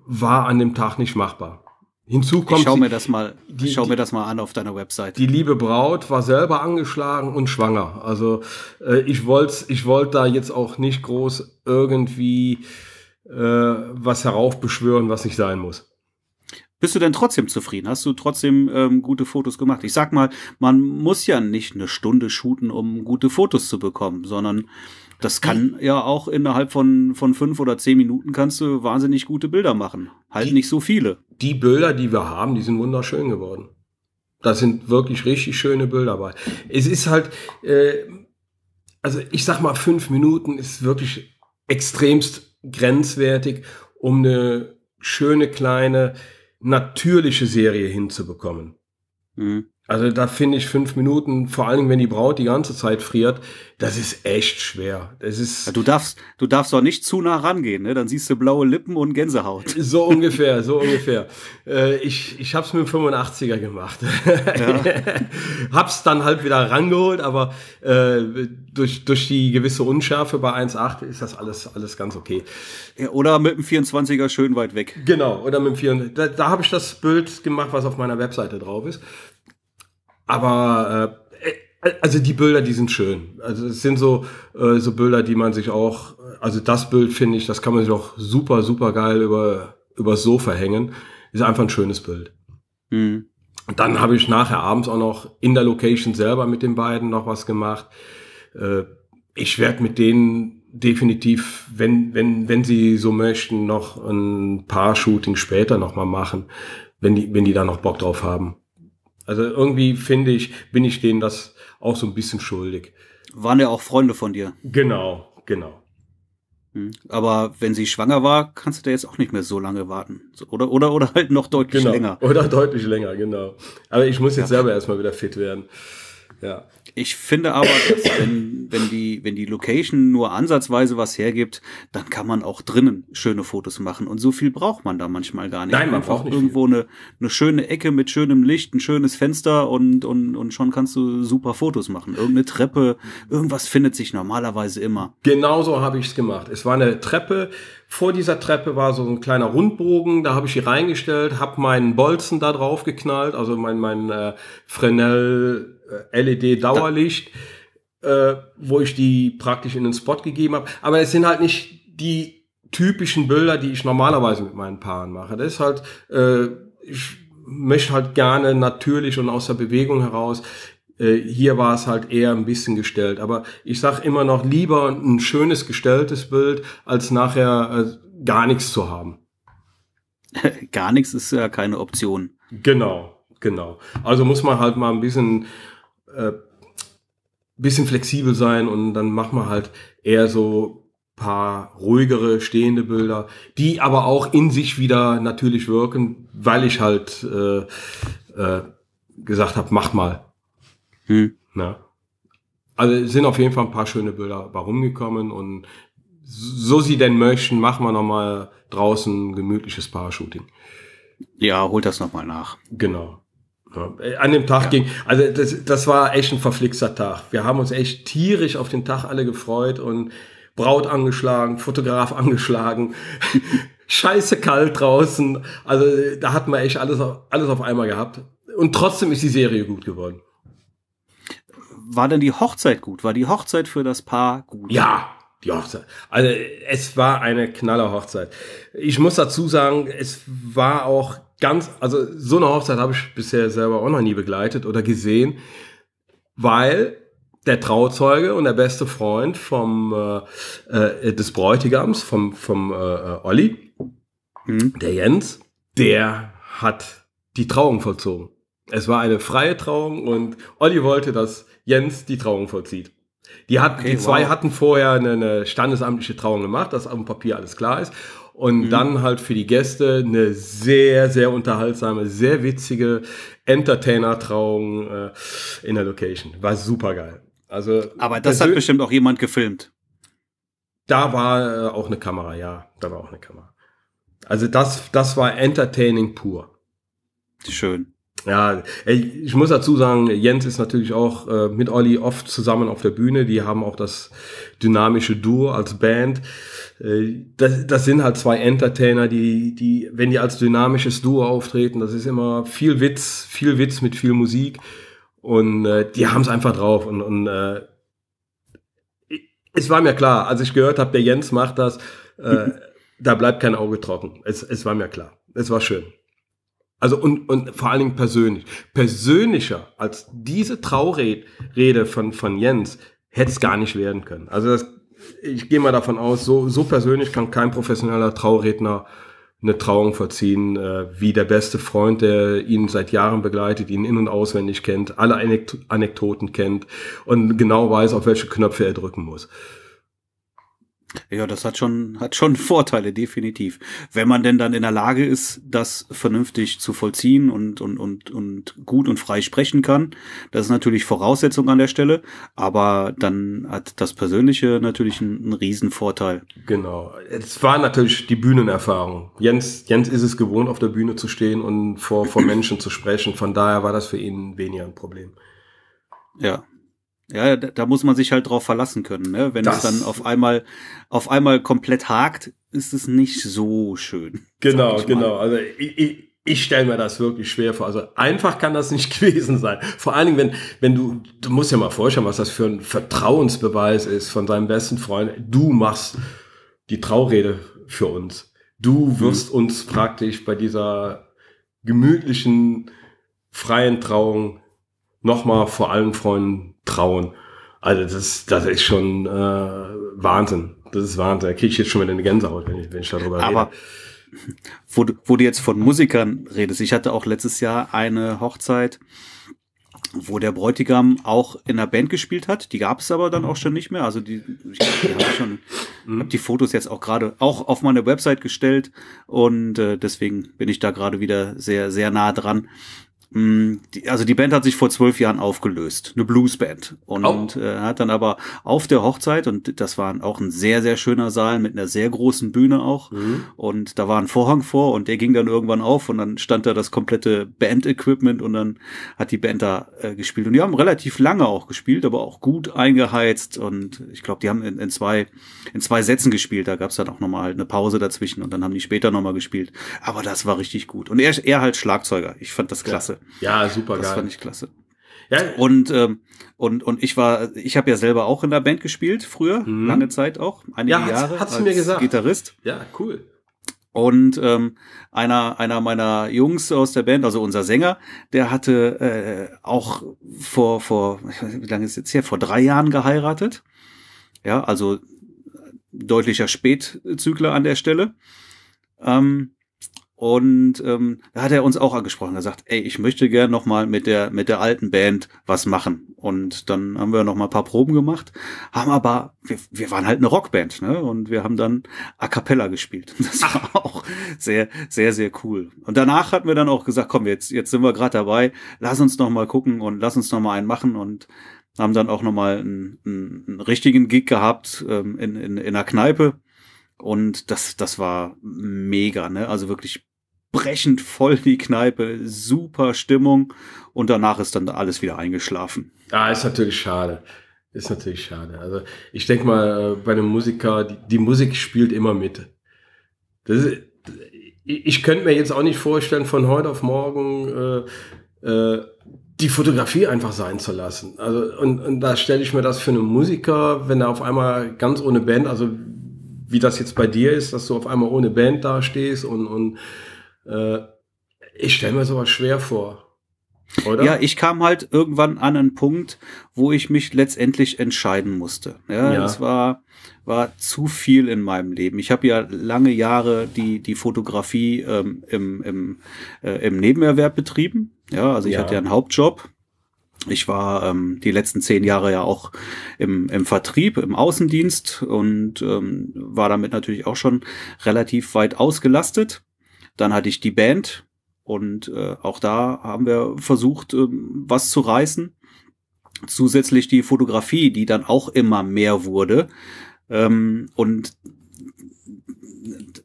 war an dem Tag nicht machbar. Hinzu kommt. Ich schau mir das mal, die, schau mir das mal an auf deiner Website. Die liebe Braut war selber angeschlagen und schwanger. Also äh, ich wollte ich wollt da jetzt auch nicht groß irgendwie äh, was heraufbeschwören, was nicht sein muss. Bist du denn trotzdem zufrieden? Hast du trotzdem ähm, gute Fotos gemacht? Ich sag mal, man muss ja nicht eine Stunde shooten, um gute Fotos zu bekommen, sondern das kann die, ja auch innerhalb von, von fünf oder zehn Minuten kannst du wahnsinnig gute Bilder machen. Halt die, nicht so viele. Die Bilder, die wir haben, die sind wunderschön geworden. Das sind wirklich richtig schöne Bilder dabei. Es ist halt, äh, also ich sag mal, fünf Minuten ist wirklich extremst grenzwertig, um eine schöne kleine natürliche Serie hinzubekommen. Mhm. Also da finde ich fünf Minuten, vor allen Dingen, wenn die Braut die ganze Zeit friert, das ist echt schwer. Das ist ja, du darfst, du darfst auch nicht zu nah rangehen, ne? Dann siehst du blaue Lippen und Gänsehaut. So ungefähr, so ungefähr. Äh, ich ich habe es mit dem 85er gemacht. Ja. hab's dann halt wieder rangeholt, aber äh, durch, durch die gewisse Unschärfe bei 1,8 ist das alles, alles ganz okay. Ja, oder mit dem 24er schön weit weg. Genau, oder mit dem 24 er Da, da habe ich das Bild gemacht, was auf meiner Webseite drauf ist aber äh, äh, also die Bilder, die sind schön. Also es sind so äh, so Bilder, die man sich auch, also das Bild finde ich, das kann man sich auch super super geil über übers Sofa hängen. Ist einfach ein schönes Bild. Mhm. Und dann habe ich nachher abends auch noch in der Location selber mit den beiden noch was gemacht. Äh, ich werde mit denen definitiv, wenn, wenn, wenn sie so möchten, noch ein paar Shootings später nochmal machen, wenn die, wenn die da noch Bock drauf haben. Also irgendwie finde ich, bin ich denen das auch so ein bisschen schuldig. Waren ja auch Freunde von dir. Genau, genau. Hm. Aber wenn sie schwanger war, kannst du da jetzt auch nicht mehr so lange warten. Oder, oder, oder halt noch deutlich genau. länger. Oder deutlich länger, genau. Aber ich muss jetzt ja. selber erstmal wieder fit werden. Ja. Ich finde aber, dass wenn, wenn, die, wenn die Location nur ansatzweise was hergibt, dann kann man auch drinnen schöne Fotos machen. Und so viel braucht man da manchmal gar nicht. Nein, man, braucht irgendwo eine, eine schöne Ecke mit schönem Licht, ein schönes Fenster und, und, und schon kannst du super Fotos machen. Irgendeine Treppe, irgendwas findet sich normalerweise immer. Genauso habe ich es gemacht. Es war eine Treppe. Vor dieser Treppe war so ein kleiner Rundbogen, da habe ich die reingestellt, habe meinen Bolzen da drauf geknallt, also mein, mein äh, Fresnel äh, LED-Dauerlicht, äh, wo ich die praktisch in den Spot gegeben habe. Aber es sind halt nicht die typischen Bilder, die ich normalerweise mit meinen Paaren mache. Das ist halt, äh, ich möchte halt gerne natürlich und aus der Bewegung heraus. Äh, hier war es halt eher ein bisschen gestellt. Aber ich sag immer noch lieber ein schönes gestelltes Bild, als nachher äh, gar nichts zu haben. Gar nichts ist ja keine Option. Genau, genau. Also muss man halt mal ein bisschen äh, bisschen flexibel sein und dann machen wir halt eher so paar ruhigere stehende Bilder, die aber auch in sich wieder natürlich wirken, weil ich halt äh, äh, gesagt habe, mach mal. Hm. Na? Also sind auf jeden Fall ein paar schöne Bilder bei rumgekommen und so sie denn möchten, machen wir nochmal draußen gemütliches Paar-Shooting. Ja, holt das nochmal nach. Genau. Äh, an dem Tag ja. ging, also das, das war echt ein verflixter Tag. Wir haben uns echt tierisch auf den Tag alle gefreut und Braut angeschlagen, Fotograf angeschlagen, scheiße kalt draußen. Also da hat man echt alles, alles auf einmal gehabt. Und trotzdem ist die Serie gut geworden. War denn die Hochzeit gut? War die Hochzeit für das Paar gut? Ja, die Hochzeit. Also es war eine knaller Hochzeit. Ich muss dazu sagen, es war auch ganz, also so eine Hochzeit habe ich bisher selber auch noch nie begleitet oder gesehen, weil der Trauzeuge und der beste Freund vom, äh, äh des Bräutigams, vom, vom äh, äh, Olli, mhm. der Jens, der hat die Trauung vollzogen. Es war eine freie Trauung und Olli wollte, dass Jens die Trauung vollzieht. Die, hatten, okay, die zwei wow. hatten vorher eine, eine, standesamtliche Trauung gemacht, dass auf dem Papier alles klar ist. Und mhm. dann halt für die Gäste eine sehr, sehr unterhaltsame, sehr witzige Entertainer-Trauung äh, in der Location. War super geil. Also, Aber das hat bestimmt auch jemand gefilmt. Da war äh, auch eine Kamera, ja. Da war auch eine Kamera. Also das, das war entertaining pur. Schön. Ja, ich muss dazu sagen, Jens ist natürlich auch äh, mit Olli oft zusammen auf der Bühne. Die haben auch das dynamische Duo als Band. Äh, das, das sind halt zwei Entertainer, die, die, wenn die als dynamisches Duo auftreten, das ist immer viel Witz, viel Witz mit viel Musik. Und äh, die haben es einfach drauf. Und, und äh, es war mir klar, als ich gehört habe, der Jens macht das, äh, da bleibt kein Auge trocken. Es, es war mir klar. Es war schön. Also und, und vor allen Dingen persönlich. Persönlicher als diese Traurede von, von Jens hätte es gar nicht werden können. Also das, ich gehe mal davon aus, so, so persönlich kann kein professioneller Trauredner eine Trauung verziehen, äh, wie der beste Freund, der ihn seit Jahren begleitet, ihn in- und auswendig kennt, alle Anekdoten kennt und genau weiß, auf welche Knöpfe er drücken muss. Ja, das hat schon, hat schon Vorteile, definitiv. Wenn man denn dann in der Lage ist, das vernünftig zu vollziehen und, und, und, und gut und frei sprechen kann, das ist natürlich Voraussetzung an der Stelle, aber dann hat das Persönliche natürlich einen, einen Riesenvorteil. Genau. Es war natürlich die Bühnenerfahrung. Jens, Jens ist es gewohnt, auf der Bühne zu stehen und vor, vor Menschen zu sprechen, von daher war das für ihn weniger ein Problem. Ja, ja, da, da muss man sich halt drauf verlassen können. Ne? Wenn das es dann auf einmal, auf einmal komplett hakt, ist es nicht so schön. Genau, genau. Also ich, ich ich stelle mir das wirklich schwer vor. Also einfach kann das nicht gewesen sein. Vor allen Dingen, wenn, wenn du, du musst ja mal vorstellen, was das für ein Vertrauensbeweis ist von seinem besten Freund. Du machst die Traurede für uns. Du wirst mhm. uns praktisch bei dieser gemütlichen, freien Trauung nochmal vor allen Freunden trauen. Also das, das ist schon äh, Wahnsinn. Das ist Wahnsinn. Da kriege ich jetzt schon wieder eine Gänsehaut, wenn ich, wenn ich darüber Aber rede. Wo du, wo du jetzt von Musikern redest, ich hatte auch letztes Jahr eine Hochzeit, wo der Bräutigam auch in einer Band gespielt hat. Die gab es aber dann auch schon nicht mehr. Also die, ich die habe schon, hab die Fotos jetzt auch gerade auch auf meine Website gestellt und äh, deswegen bin ich da gerade wieder sehr sehr nah dran, Mm, also die Band hat sich vor zwölf Jahren aufgelöst, eine Bluesband. Und oh. äh, hat dann aber auf der Hochzeit, und das war auch ein sehr, sehr schöner Saal mit einer sehr großen Bühne auch, mhm. und da war ein Vorhang vor und der ging dann irgendwann auf und dann stand da das komplette Band-Equipment und dann hat die Band da äh, gespielt. Und die haben relativ lange auch gespielt, aber auch gut eingeheizt und ich glaube, die haben in, in, zwei, in zwei Sätzen gespielt. Da gab es dann auch nochmal halt eine Pause dazwischen und dann haben die später nochmal gespielt. Aber das war richtig gut. Und er, er halt Schlagzeuger. Ich fand das klasse. Ja. Ja, super das geil. Das fand ich klasse. Ja. Und, ähm, und, und ich war, ich habe ja selber auch in der Band gespielt, früher, mhm. lange Zeit auch, einige ja, hat's, Jahre. Hat's als mir gesagt. Gitarrist. Ja, cool. Und ähm, einer, einer meiner Jungs aus der Band, also unser Sänger, der hatte äh, auch vor, vor, ich weiß nicht, wie lange ist es jetzt her, vor drei Jahren geheiratet. Ja, also deutlicher Spätzügler an der Stelle. Ähm, und ähm, da hat er uns auch angesprochen, gesagt, ey, ich möchte gern nochmal mit der mit der alten Band was machen. Und dann haben wir nochmal ein paar Proben gemacht, haben aber wir, wir waren halt eine Rockband, ne? Und wir haben dann a cappella gespielt. Das war auch sehr sehr sehr cool. Und danach hatten wir dann auch gesagt, komm, jetzt jetzt sind wir gerade dabei, lass uns nochmal gucken und lass uns nochmal einen machen und haben dann auch nochmal einen, einen, einen richtigen Gig gehabt ähm, in, in in einer Kneipe und das, das war mega, ne? Also wirklich brechend voll die Kneipe, super Stimmung und danach ist dann alles wieder eingeschlafen. Ah, ist natürlich schade. Ist natürlich schade. Also ich denke mal, äh, bei einem Musiker, die, die Musik spielt immer mit. Das ist, ich könnte mir jetzt auch nicht vorstellen, von heute auf morgen äh, äh, die Fotografie einfach sein zu lassen. Also und, und da stelle ich mir das für einen Musiker, wenn er auf einmal ganz ohne Band, also wie das jetzt bei dir ist, dass du auf einmal ohne Band dastehst und, und äh, ich stelle mir sowas schwer vor. Oder? Ja, ich kam halt irgendwann an einen Punkt, wo ich mich letztendlich entscheiden musste. Ja, ja. Das war, war zu viel in meinem Leben. Ich habe ja lange Jahre die, die Fotografie ähm, im, im, äh, im Nebenerwerb betrieben. Ja, also ich ja. hatte ja einen Hauptjob ich war ähm, die letzten zehn Jahre ja auch im, im Vertrieb, im Außendienst und ähm, war damit natürlich auch schon relativ weit ausgelastet. Dann hatte ich die Band und äh, auch da haben wir versucht, ähm, was zu reißen. Zusätzlich die Fotografie, die dann auch immer mehr wurde. Ähm, und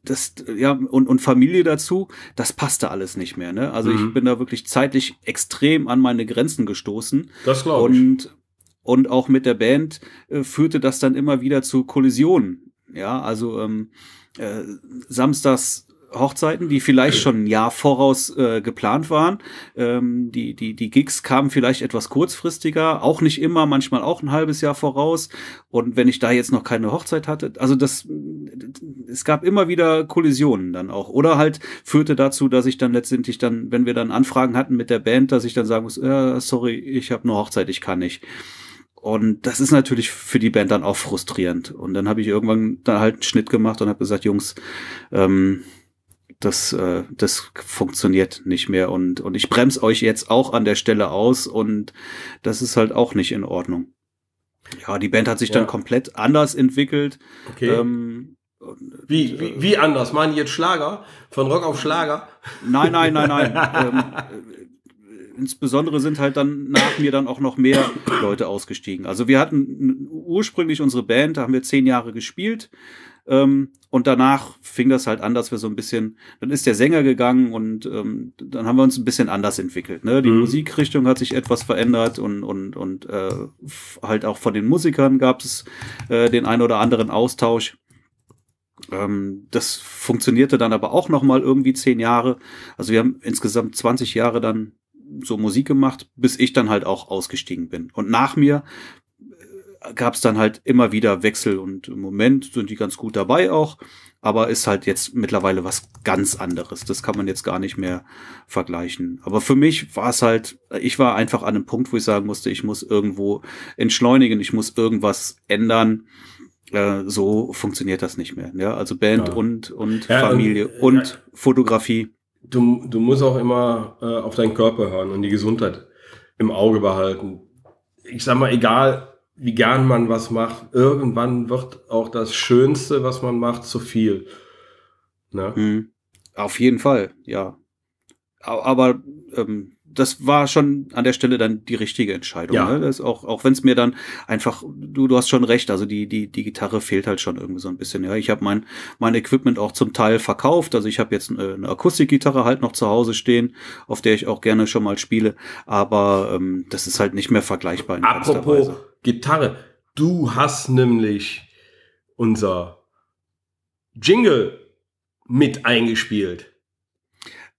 das, ja, und, und Familie dazu, das passte alles nicht mehr. Ne? Also mhm. ich bin da wirklich zeitlich extrem an meine Grenzen gestoßen. Das glaube ich. Und, und auch mit der Band äh, führte das dann immer wieder zu Kollisionen. Ja, also ähm, äh, samstags Hochzeiten, die vielleicht schon ein Jahr voraus äh, geplant waren. Ähm, die, die, die Gigs kamen vielleicht etwas kurzfristiger, auch nicht immer, manchmal auch ein halbes Jahr voraus. Und wenn ich da jetzt noch keine Hochzeit hatte, also das, es gab immer wieder Kollisionen dann auch. Oder halt führte dazu, dass ich dann letztendlich dann, wenn wir dann Anfragen hatten mit der Band, dass ich dann sagen muss, äh, sorry, ich habe eine Hochzeit, ich kann nicht. Und das ist natürlich für die Band dann auch frustrierend. Und dann habe ich irgendwann da halt einen Schnitt gemacht und habe gesagt, Jungs, ähm, das, äh, das funktioniert nicht mehr. Und, und ich bremse euch jetzt auch an der Stelle aus und das ist halt auch nicht in Ordnung. Ja, die Band hat sich ja. dann komplett anders entwickelt. Okay. Ähm, wie, äh, wie, wie anders? Meinen die jetzt Schlager? Von Rock auf Schlager? Nein, nein, nein, nein. ähm, äh, insbesondere sind halt dann nach mir dann auch noch mehr Leute ausgestiegen. Also wir hatten ursprünglich unsere Band, da haben wir zehn Jahre gespielt. Ähm, und danach fing das halt an, dass wir so ein bisschen, dann ist der Sänger gegangen und ähm, dann haben wir uns ein bisschen anders entwickelt. Ne? Die mhm. Musikrichtung hat sich etwas verändert und, und, und äh, halt auch von den Musikern gab es äh, den einen oder anderen Austausch. Ähm, das funktionierte dann aber auch nochmal irgendwie zehn Jahre. Also wir haben insgesamt 20 Jahre dann so Musik gemacht, bis ich dann halt auch ausgestiegen bin. Und nach mir gab es dann halt immer wieder Wechsel und im Moment sind die ganz gut dabei auch, aber ist halt jetzt mittlerweile was ganz anderes. Das kann man jetzt gar nicht mehr vergleichen. Aber für mich war es halt, ich war einfach an einem Punkt, wo ich sagen musste, ich muss irgendwo entschleunigen, ich muss irgendwas ändern. Äh, so funktioniert das nicht mehr. Ja, also Band ja. und und ja, Familie und, äh, und ja. Fotografie. Du, du musst auch immer äh, auf deinen Körper hören und die Gesundheit im Auge behalten. Ich sag mal, egal wie gern man was macht, irgendwann wird auch das Schönste, was man macht, zu viel. Ne? Mhm. Auf jeden Fall, ja. Aber ähm, das war schon an der Stelle dann die richtige Entscheidung. Ja. Ne? Das auch auch wenn es mir dann einfach, du, du hast schon recht, also die, die, die Gitarre fehlt halt schon irgendwie so ein bisschen. Ja, ich habe mein, mein Equipment auch zum Teil verkauft. Also ich habe jetzt eine, äh, eine Akustikgitarre halt noch zu Hause stehen, auf der ich auch gerne schon mal spiele. Aber ähm, das ist halt nicht mehr vergleichbar. In Apropos Gitarre, du hast nämlich unser Jingle mit eingespielt.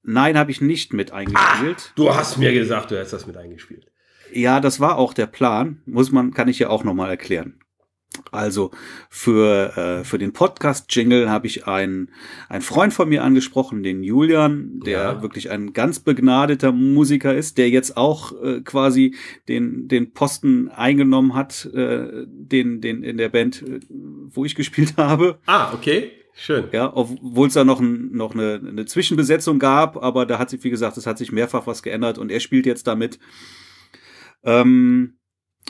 Nein, habe ich nicht mit eingespielt. Ah, du hast mir gesagt, du hättest das mit eingespielt. Ja, das war auch der Plan. Muss man, kann ich ja auch nochmal erklären. Also für, äh, für den Podcast-Jingle habe ich einen, einen Freund von mir angesprochen, den Julian, der ja. wirklich ein ganz begnadeter Musiker ist, der jetzt auch äh, quasi den, den Posten eingenommen hat, äh, den, den in der Band, äh, wo ich gespielt habe. Ah, okay. Schön. Ja, obwohl es da noch, ein, noch eine, eine Zwischenbesetzung gab, aber da hat sich, wie gesagt, es hat sich mehrfach was geändert und er spielt jetzt damit. Ähm,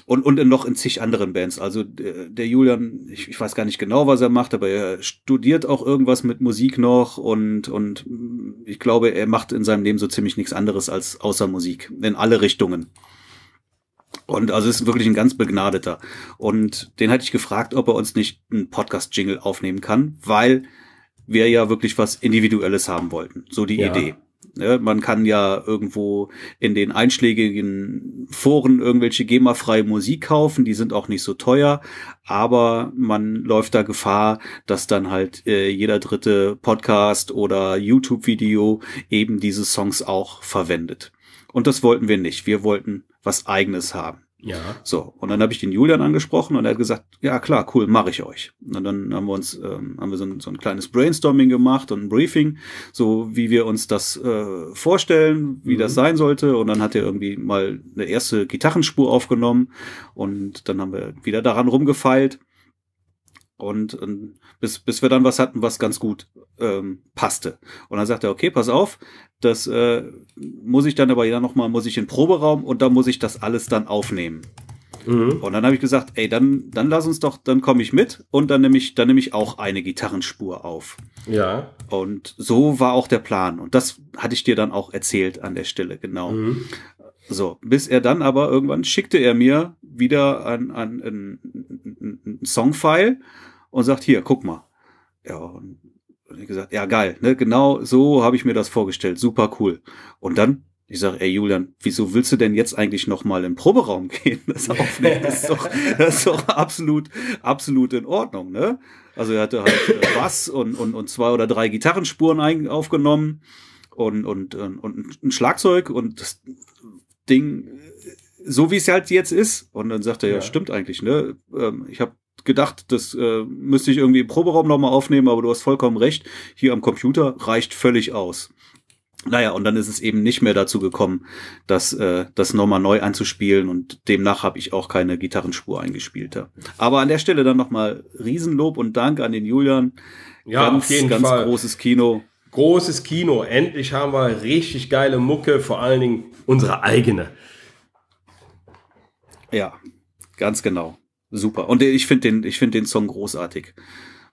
und, und in noch in zig anderen Bands. Also der Julian, ich, ich weiß gar nicht genau, was er macht, aber er studiert auch irgendwas mit Musik noch und, und ich glaube, er macht in seinem Leben so ziemlich nichts anderes als außer Musik in alle Richtungen. Und also ist wirklich ein ganz begnadeter. Und den hatte ich gefragt, ob er uns nicht einen Podcast-Jingle aufnehmen kann, weil wir ja wirklich was Individuelles haben wollten. So die ja. Idee. Ja, ne, man kann ja irgendwo in den einschlägigen Foren irgendwelche GEMA-freie Musik kaufen, die sind auch nicht so teuer, aber man läuft da Gefahr, dass dann halt äh, jeder dritte Podcast oder YouTube-Video eben diese Songs auch verwendet. Und das wollten wir nicht. Wir wollten was eigenes haben. Ja. So, und dann habe ich den Julian angesprochen und er hat gesagt, ja klar, cool, mache ich euch. Und dann haben wir uns, ähm, haben wir so ein, so ein kleines Brainstorming gemacht und ein Briefing, so wie wir uns das äh, vorstellen, wie mhm. das sein sollte. Und dann hat er irgendwie mal eine erste Gitarrenspur aufgenommen und dann haben wir wieder daran rumgefeilt. Und, und, bis, bis wir dann was hatten, was ganz gut ähm, passte. Und dann sagt er, okay, pass auf, das äh, muss ich dann aber ja nochmal, muss ich in den Proberaum und da muss ich das alles dann aufnehmen. Mhm. Und dann habe ich gesagt, ey, dann, dann lass uns doch, dann komme ich mit und dann nehme ich, dann nehme ich auch eine Gitarrenspur auf. Ja. Und so war auch der Plan. Und das hatte ich dir dann auch erzählt an der Stelle, genau. Mhm. So, bis er dann aber irgendwann schickte er mir wieder ein, an, an, ein Songfile und sagt, hier, guck mal. Ja, und ich gesagt, ja, geil, ne? genau so habe ich mir das vorgestellt, super cool. Und dann, ich sage, ey Julian, wieso willst du denn jetzt eigentlich nochmal in den Proberaum gehen? Das aufnehmen, das ist doch, das ist doch absolut, absolut in Ordnung, ne? Also er hatte halt äh, Bass und, und, und zwei oder drei Gitarrenspuren ein, aufgenommen und, und, und ein Schlagzeug und das Ding so wie es halt jetzt ist. Und dann sagt er, ja, ja stimmt eigentlich, ne? Ähm, ich habe gedacht, das äh, müsste ich irgendwie im Proberaum nochmal aufnehmen, aber du hast vollkommen recht, hier am Computer reicht völlig aus. Naja, und dann ist es eben nicht mehr dazu gekommen, das, äh, das nochmal neu anzuspielen und demnach habe ich auch keine Gitarrenspur eingespielt. Aber an der Stelle dann nochmal Riesenlob und Dank an den Julian. Ja, ganz, auf jeden ganz Fall. großes Kino. Großes Kino. Endlich haben wir richtig geile Mucke, vor allen Dingen unsere eigene. Ja, ganz genau. Super. Und ich finde den, ich finde den Song großartig.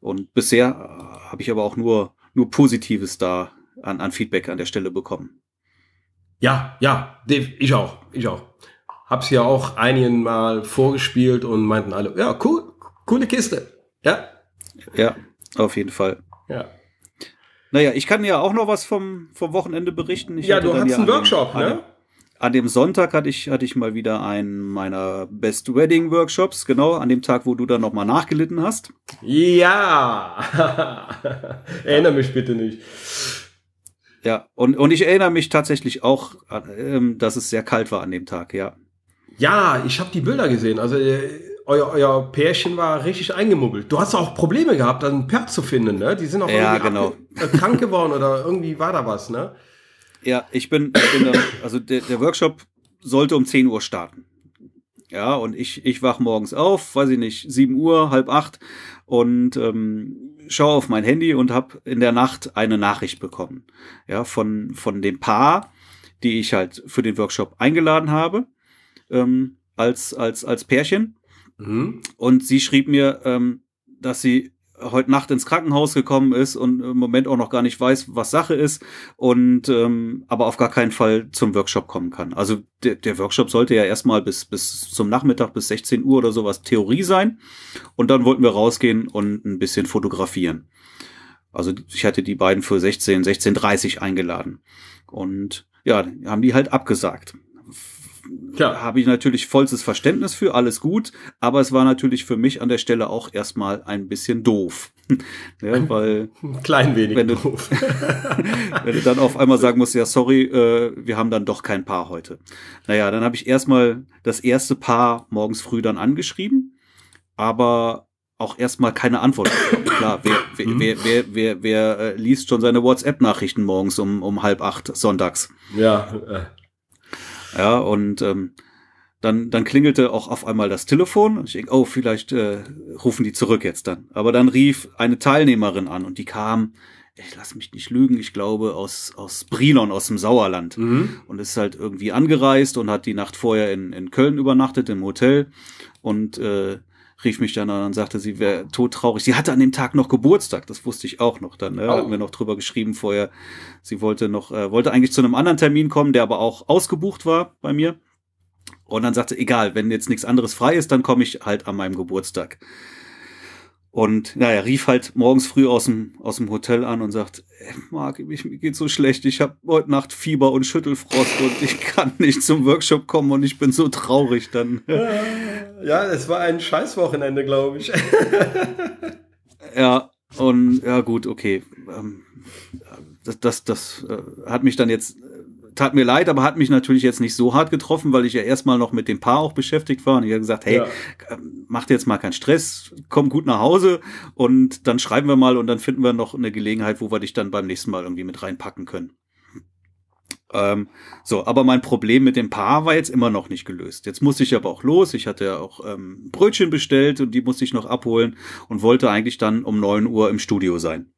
Und bisher äh, habe ich aber auch nur, nur Positives da an, an Feedback an der Stelle bekommen. Ja, ja, ich auch, ich auch. Hab's ja auch einigen mal vorgespielt und meinten alle, ja, cool, coole Kiste. Ja. Ja, auf jeden Fall. Ja. Naja, ich kann ja auch noch was vom, vom Wochenende berichten. Ich ja, du hast ja einen Workshop, einen, ne? an dem Sonntag hatte ich, hatte ich mal wieder einen meiner Best Wedding Workshops, genau, an dem Tag, wo du dann nochmal nachgelitten hast. Ja! Erinnere mich bitte nicht. Ja, und, und ich erinnere mich tatsächlich auch, ähm, dass es sehr kalt war an dem Tag, ja. Ja, ich habe die Bilder gesehen. Also äh, euer, euer Pärchen war richtig eingemuggelt. Du hast auch Probleme gehabt, einen Pär zu finden, ne? Die sind auch ja, irgendwie genau. Äh, krank geworden oder irgendwie war da was, ne? Ja, ich bin, ich bin da, also der, der, Workshop sollte um 10 Uhr starten. Ja, und ich, ich wach morgens auf, weiß ich nicht, 7 Uhr, halb 8 und ähm, schaue auf mein Handy und habe in der Nacht eine Nachricht bekommen. Ja, von, von dem Paar, die ich halt für den Workshop eingeladen habe, ähm, als, als, als Pärchen. Mhm. Und sie schrieb mir, ähm, dass sie heute Nacht ins Krankenhaus gekommen ist und im Moment auch noch gar nicht weiß, was Sache ist und ähm, aber auf gar keinen Fall zum Workshop kommen kann. Also der, der Workshop sollte ja erstmal bis, bis zum Nachmittag bis 16 Uhr oder sowas Theorie sein und dann wollten wir rausgehen und ein bisschen fotografieren. Also ich hatte die beiden für 16, 16.30 eingeladen und ja, haben die halt abgesagt ja. habe ich natürlich vollstes Verständnis für, alles gut, aber es war natürlich für mich an der Stelle auch erstmal ein bisschen doof. ja, weil ein klein wenig wenn du, doof. wenn du dann auf einmal sagen musst, ja, sorry, äh, wir haben dann doch kein Paar heute. Naja, dann habe ich erstmal das erste Paar morgens früh dann angeschrieben, aber auch erstmal keine Antwort. Klar, wer, wer, mhm. wer, wer, wer, wer, äh, liest schon seine WhatsApp-Nachrichten morgens um, um halb acht sonntags? Ja, äh. Ja, und ähm, dann, dann klingelte auch auf einmal das Telefon und ich denke, oh, vielleicht äh, rufen die zurück jetzt dann. Aber dann rief eine Teilnehmerin an und die kam, ich lass mich nicht lügen, ich glaube, aus, aus Brilon, aus dem Sauerland. Mhm. Und ist halt irgendwie angereist und hat die Nacht vorher in, in Köln übernachtet, im Hotel. Und äh, rief mich dann an und sagte, sie wäre todtraurig. Sie hatte an dem Tag noch Geburtstag, das wusste ich auch noch. Dann ne? oh. hatten wir noch drüber geschrieben vorher. Sie wollte noch, äh, wollte eigentlich zu einem anderen Termin kommen, der aber auch ausgebucht war bei mir. Und dann sagte, egal, wenn jetzt nichts anderes frei ist, dann komme ich halt an meinem Geburtstag. Und naja, rief halt morgens früh aus dem, aus dem Hotel an und sagt, hey, äh, Marc, ich, mir geht so schlecht, ich habe heute Nacht Fieber und Schüttelfrost und ich kann nicht zum Workshop kommen und ich bin so traurig dann. Ja, es war ein Scheißwochenende, glaube ich. ja, und ja gut, okay. Ähm, das, das, das äh, hat mich dann jetzt, äh, tat mir leid, aber hat mich natürlich jetzt nicht so hart getroffen, weil ich ja erstmal noch mit dem Paar auch beschäftigt war und ich habe gesagt, hey, ja. Ähm, macht jetzt mal keinen Stress, komm gut nach Hause und dann schreiben wir mal und dann finden wir noch eine Gelegenheit, wo wir dich dann beim nächsten Mal irgendwie mit reinpacken können. Ähm, so, aber mein Problem mit dem Paar war jetzt immer noch nicht gelöst. Jetzt musste ich aber auch los. Ich hatte ja auch ähm, Brötchen bestellt und die musste ich noch abholen und wollte eigentlich dann um neun Uhr im Studio sein.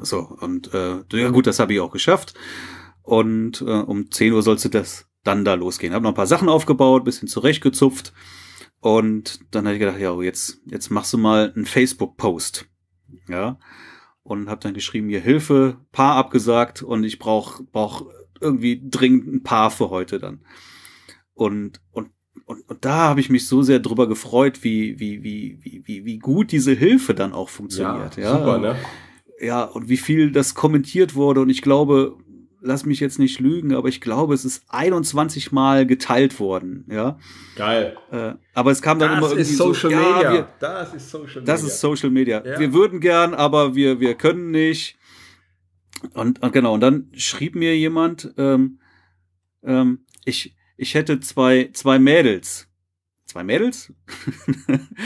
So, und äh, ja gut, das habe ich auch geschafft. Und äh, um zehn Uhr sollte das dann da losgehen. Habe noch ein paar Sachen aufgebaut, bisschen zurechtgezupft. Und dann habe ich gedacht, ja, jetzt, jetzt machst du mal einen Facebook-Post. Ja und habe dann geschrieben, hier Hilfe, Paar abgesagt und ich brauche brauch irgendwie dringend ein Paar für heute dann. Und, und, und, und da habe ich mich so sehr drüber gefreut, wie, wie, wie, wie, wie, wie gut diese Hilfe dann auch funktioniert. Ja, ja. Super, ne? Ja, und wie viel das kommentiert wurde. Und ich glaube, lass mich jetzt nicht lügen, aber ich glaube, es ist 21 Mal geteilt worden. Ja. Geil. Äh, aber es kam dann das immer irgendwie. Ist Social so, Media. Ja, wir, das ist Social Media. Das ist Social Media. Ja. Wir würden gern, aber wir, wir können nicht. Und, und genau, und dann schrieb mir jemand, ähm, ähm, ich, ich hätte zwei, zwei Mädels zwei Mädels.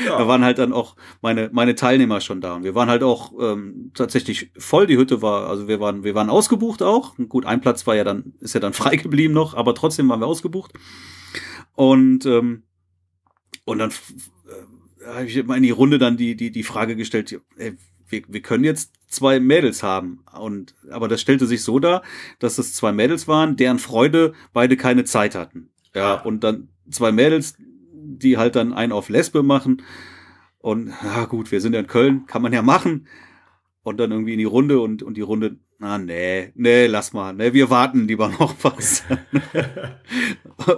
Ja. da waren halt dann auch meine, meine Teilnehmer schon da. Und wir waren halt auch ähm, tatsächlich voll. Die Hütte war, also wir waren, wir waren ausgebucht auch. Gut, ein Platz war ja dann, ist ja dann frei geblieben noch, aber trotzdem waren wir ausgebucht. Und, ähm, und dann äh, habe ich immer in die Runde dann die, die, die Frage gestellt, ey, wir, wir können jetzt zwei Mädels haben. Und, aber das stellte sich so dar, dass es zwei Mädels waren, deren Freude beide keine Zeit hatten. Ja, ah. und dann zwei Mädels, die halt dann einen auf Lesbe machen. Und na gut, wir sind ja in Köln, kann man ja machen. Und dann irgendwie in die Runde und, und die Runde, na nee, nee, lass mal, nee, wir warten lieber noch was.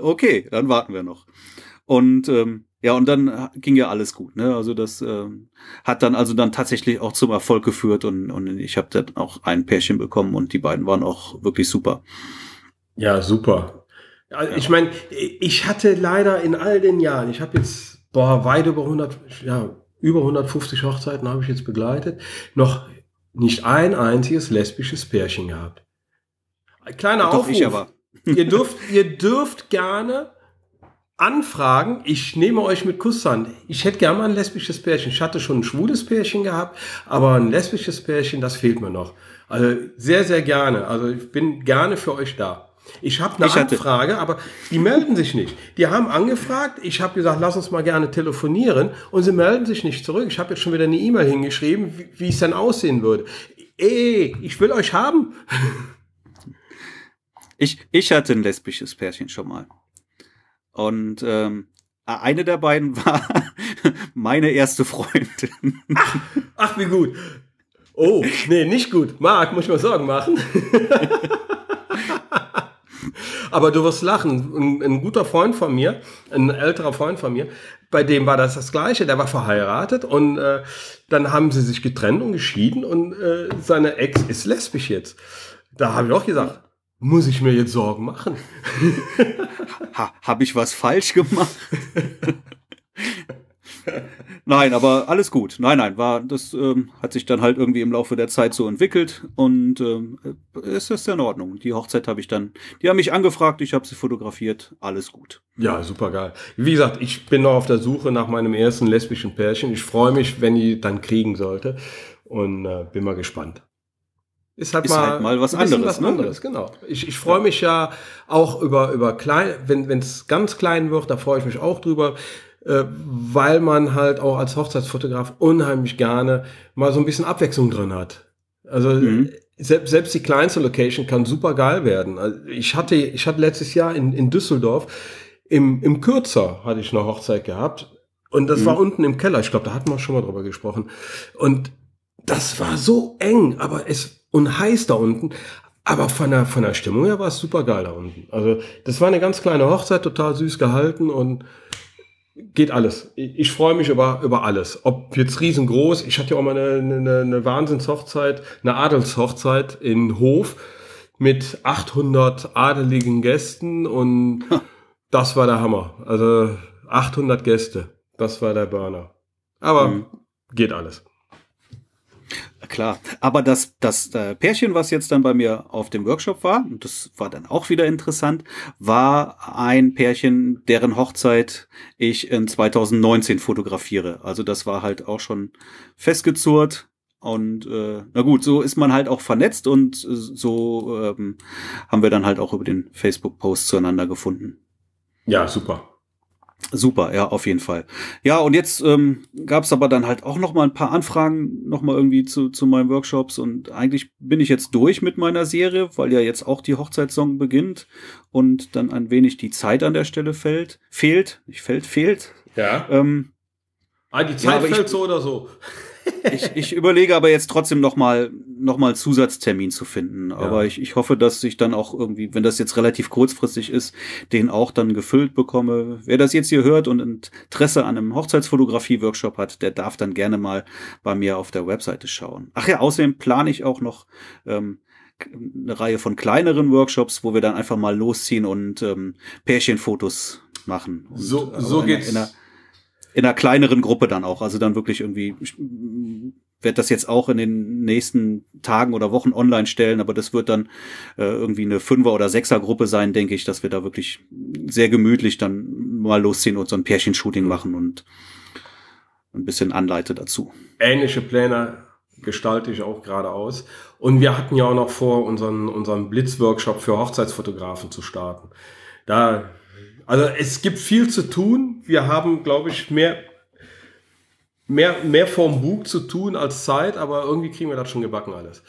okay, dann warten wir noch. Und ähm, ja, und dann äh, ging ja alles gut. Ne? Also das ähm, hat dann also dann tatsächlich auch zum Erfolg geführt und, und ich habe dann auch ein Pärchen bekommen und die beiden waren auch wirklich super. Ja, super. Also ja. Ich meine, ich hatte leider in all den Jahren, ich habe jetzt, boah, weit über 100, ja, über 150 Hochzeiten habe ich jetzt begleitet, noch nicht ein einziges lesbisches Pärchen gehabt. Ein kleiner Doch, Aufruf. Ich aber. ihr dürft, ihr dürft gerne anfragen. Ich nehme euch mit Kusshand. Ich hätte gerne mal ein lesbisches Pärchen. Ich hatte schon ein schwules Pärchen gehabt, aber ein lesbisches Pärchen, das fehlt mir noch. Also sehr, sehr gerne. Also ich bin gerne für euch da. Ich habe eine ich Anfrage, aber die melden sich nicht. Die haben angefragt, ich habe gesagt, lass uns mal gerne telefonieren und sie melden sich nicht zurück. Ich habe jetzt schon wieder eine E-Mail hingeschrieben, wie, es dann aussehen würde. Ey, ich will euch haben. Ich, ich hatte ein lesbisches Pärchen schon mal. Und ähm, eine der beiden war meine erste Freundin. Ach, ach, wie gut. Oh, nee, nicht gut. Marc, muss ich mir Sorgen machen. Aber du wirst lachen. Ein, ein, guter Freund von mir, ein älterer Freund von mir, bei dem war das das Gleiche. Der war verheiratet und äh, dann haben sie sich getrennt und geschieden und äh, seine Ex ist lesbisch jetzt. Da habe ich auch gesagt, muss ich mir jetzt Sorgen machen? ha, habe ich was falsch gemacht? Nein, aber alles gut. Nein, nein, war das ähm, hat sich dann halt irgendwie im Laufe der Zeit so entwickelt und ähm, äh, es ist in Ordnung. Die Hochzeit habe ich dann, die haben mich angefragt, ich habe sie fotografiert, alles gut. Ja, super geil. Wie gesagt, ich bin noch auf der Suche nach meinem ersten lesbischen Pärchen. Ich freue mich, wenn die dann kriegen sollte und äh, bin mal gespannt. Ist halt, ist mal, halt mal was anderes. Was ne? genau. Ich, ich freue ja. mich ja auch über, über klein, wenn es ganz klein wird, da freue ich mich auch drüber. Äh, weil man halt auch als Hochzeitsfotograf unheimlich gerne mal so ein bisschen Abwechslung drin hat. Also mhm. selbst, selbst die kleinste Location kann super geil werden. Also ich hatte, ich hatte letztes Jahr in, in Düsseldorf im, im Kürzer hatte ich eine Hochzeit gehabt und das mhm. war unten im Keller. Ich glaube, da hatten wir schon mal drüber gesprochen. Und das war so eng, aber es und heiß da unten. Aber von der, von der Stimmung her war es super geil da unten. Also das war eine ganz kleine Hochzeit, total süß gehalten und geht alles. Ich freue mich über, über alles. Ob jetzt riesengroß, ich hatte ja auch mal eine, eine, eine Wahnsinnshochzeit, eine Adelshochzeit in Hof mit 800 adeligen Gästen und das war der Hammer. Also 800 Gäste, das war der Burner. Aber mhm. geht alles. Klar, aber das, das äh, Pärchen, was jetzt dann bei mir auf dem Workshop war, und das war dann auch wieder interessant, war ein Pärchen, deren Hochzeit ich in 2019 fotografiere. Also das war halt auch schon festgezurrt. Und äh, na gut, so ist man halt auch vernetzt und so ähm, haben wir dann halt auch über den Facebook-Post zueinander gefunden. Ja, super. Super, ja, auf jeden Fall. Ja, und jetzt ähm, gab es aber dann halt auch noch mal ein paar Anfragen noch mal irgendwie zu, zu meinen Workshops und eigentlich bin ich jetzt durch mit meiner Serie, weil ja jetzt auch die Hochzeitssong beginnt und dann ein wenig die Zeit an der Stelle fällt, fehlt, nicht fällt, fehlt. Ja. Ähm, ah, die Zeit ja, fällt ich, so oder so ich, ich überlege aber jetzt trotzdem nochmal noch mal Zusatztermin zu finden. Ja. Aber ich, ich hoffe, dass ich dann auch irgendwie, wenn das jetzt relativ kurzfristig ist, den auch dann gefüllt bekomme. Wer das jetzt hier hört und Interesse an einem Hochzeitsfotografie-Workshop hat, der darf dann gerne mal bei mir auf der Webseite schauen. Ach ja, außerdem plane ich auch noch ähm, eine Reihe von kleineren Workshops, wo wir dann einfach mal losziehen und ähm, Pärchenfotos machen. Und, so äh, so geht's. In einer, in einer kleineren Gruppe dann auch. Also dann wirklich irgendwie, ich werde das jetzt auch in den nächsten Tagen oder Wochen online stellen, aber das wird dann äh, irgendwie eine Fünfer- oder Sechser-Gruppe sein, denke ich, dass wir da wirklich sehr gemütlich dann mal losziehen und so ein Pärchenshooting machen und ein bisschen anleite dazu. Ähnliche Pläne gestalte ich auch gerade aus. Und wir hatten ja auch noch vor, unseren, unseren Blitzworkshop für Hochzeitsfotografen zu starten. Da also es gibt viel zu tun. Wir haben, glaube ich, mehr, mehr, mehr vom Bug zu tun als Zeit, aber irgendwie kriegen wir das schon gebacken alles.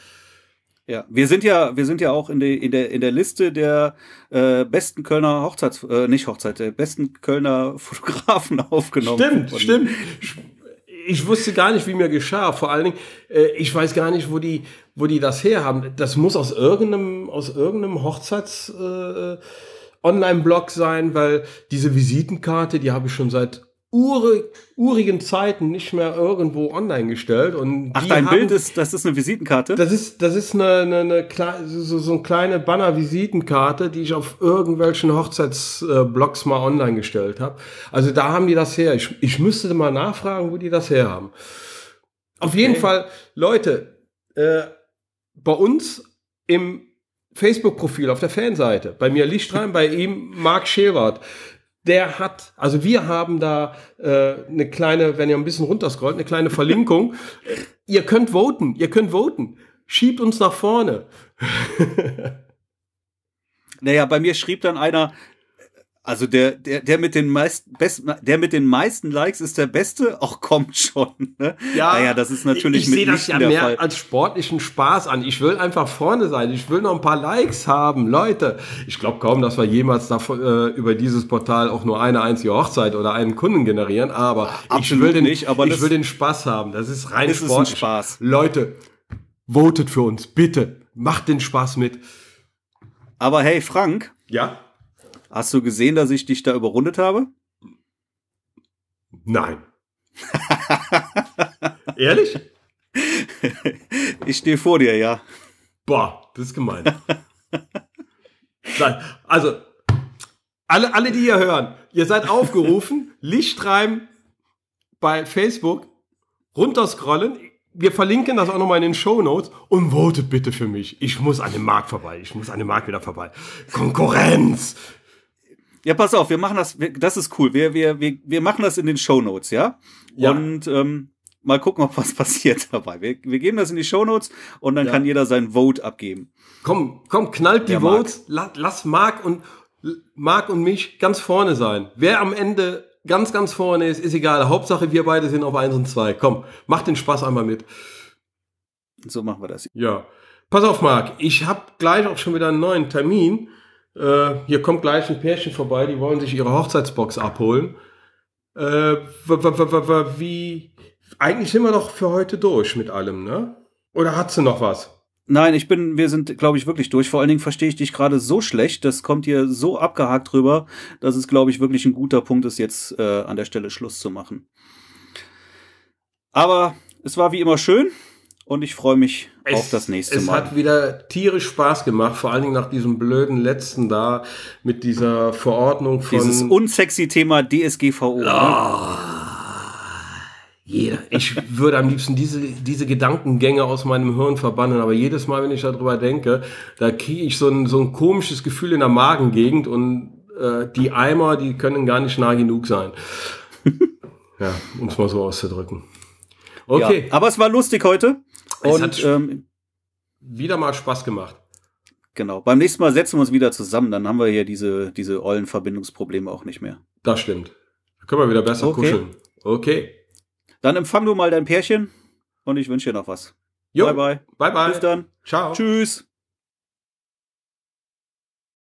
Ja, wir sind ja, wir sind ja auch in der in der in der Liste der äh, besten Kölner Hochzeits äh, nicht Hochzeit, der besten Kölner Fotografen aufgenommen. Stimmt, worden. stimmt. Ich wusste gar nicht, wie mir geschah. Vor allen Dingen, äh, ich weiß gar nicht, wo die wo die das herhaben. Das muss aus irgendeinem aus irgendeinem Hochzeits äh, Online-Blog sein, weil diese Visitenkarte, die habe ich schon seit ure, urigen Zeiten nicht mehr irgendwo online gestellt. Und Ach, dein haben, Bild ist, das ist eine Visitenkarte? Das ist, das ist eine, eine, eine so, so eine kleine Banner-Visitenkarte, die ich auf irgendwelchen Hochzeitsblogs mal online gestellt habe. Also da haben die das her. Ich, ich müsste mal nachfragen, wo die das her haben. Auf jeden Fall, Leute, äh, bei uns im Facebook-Profil auf der Fanseite. Bei mir Lichtrein, bei ihm Marc Schewart. Der hat, also wir haben da äh, eine kleine, wenn ihr ein bisschen runterscrollt, eine kleine Verlinkung. ihr könnt voten, ihr könnt voten. Schiebt uns nach vorne. naja, bei mir schrieb dann einer, also der, der, der mit den meisten, besten, der mit den meisten Likes ist der Beste. Auch kommt schon. Ne? Ja, naja, ah das ist natürlich ich, ich sehe das ja mehr Fall. als sportlichen Spaß an. Ich will einfach vorne sein. Ich will noch ein paar Likes haben, Leute. Ich glaube kaum, dass wir jemals davon, äh, über dieses Portal auch nur eine einzige Hochzeit oder einen Kunden generieren. Aber Absolut ich will den, nicht, aber ich will den Spaß haben. Das ist rein ist Sport. Spaß. Leute, votet für uns bitte. Macht den Spaß mit. Aber hey Frank. Ja. Hast du gesehen, dass ich dich da überrundet habe? Nein. Ehrlich? Ich stehe vor dir, ja. Boah, das ist gemein. Nein, also, alle, alle, die hier hören, ihr seid aufgerufen, Lichtreim bei Facebook runterscrollen. Wir verlinken das auch nochmal in den Show Notes und votet bitte für mich. Ich muss an dem Markt vorbei. Ich muss an dem Markt wieder vorbei. Konkurrenz! Ja, pass auf, wir machen das, wir, das ist cool. Wir, wir, wir, wir machen das in den Show Notes, ja? ja. Und ähm, mal gucken, ob was passiert dabei. Wir, wir geben das in die Show Notes und dann ja. kann jeder sein Vote abgeben. Komm, komm, knallt die Votes, la, lass Marc und Marc und mich ganz vorne sein. Wer am Ende ganz, ganz vorne ist, ist egal. Hauptsache wir beide sind auf eins und zwei. Komm, mach den Spaß einmal mit. So machen wir das. Ja. Pass auf, Marc, ich habe gleich auch schon wieder einen neuen Termin äh, hier kommt gleich ein Pärchen vorbei, die wollen sich ihre Hochzeitsbox abholen. Äh, wie, eigentlich sind wir doch für heute durch mit allem, ne? Oder hat sie noch was? Nein, ich bin, wir sind, glaube ich, wirklich durch. Vor allen Dingen verstehe ich dich gerade so schlecht. Das kommt dir so abgehakt rüber, dass es, glaube ich, wirklich ein guter Punkt ist, jetzt äh, an der Stelle Schluss zu machen. Aber es war wie immer schön. Und ich freue mich es, auf das nächste es Mal. Es hat wieder tierisch Spaß gemacht, vor allen Dingen nach diesem blöden letzten da mit dieser Verordnung von. Dieses unsexy Thema DSGVO. Oh ne? ah, jeder. Ich würde am liebsten diese, diese Gedankengänge aus meinem Hirn verbannen, aber jedes Mal, wenn ich darüber denke, da kriege ich so ein, so ein komisches Gefühl in der Magengegend und äh, die Eimer, die können gar nicht nah genug sein. ja, um es mal so auszudrücken. Okay. Ja, aber es war lustig heute. Es und, hat ähm, wieder mal Spaß gemacht. Genau. Beim nächsten Mal setzen wir uns wieder zusammen, dann haben wir hier diese, diese ollen Verbindungsprobleme auch nicht mehr. Das stimmt. Da können wir wieder besser okay. kuscheln. Okay. Dann empfang du mal dein Pärchen und ich wünsche dir noch was. Jo. Bye bye. Bye bye. Bis dann. Ciao. Tschüss.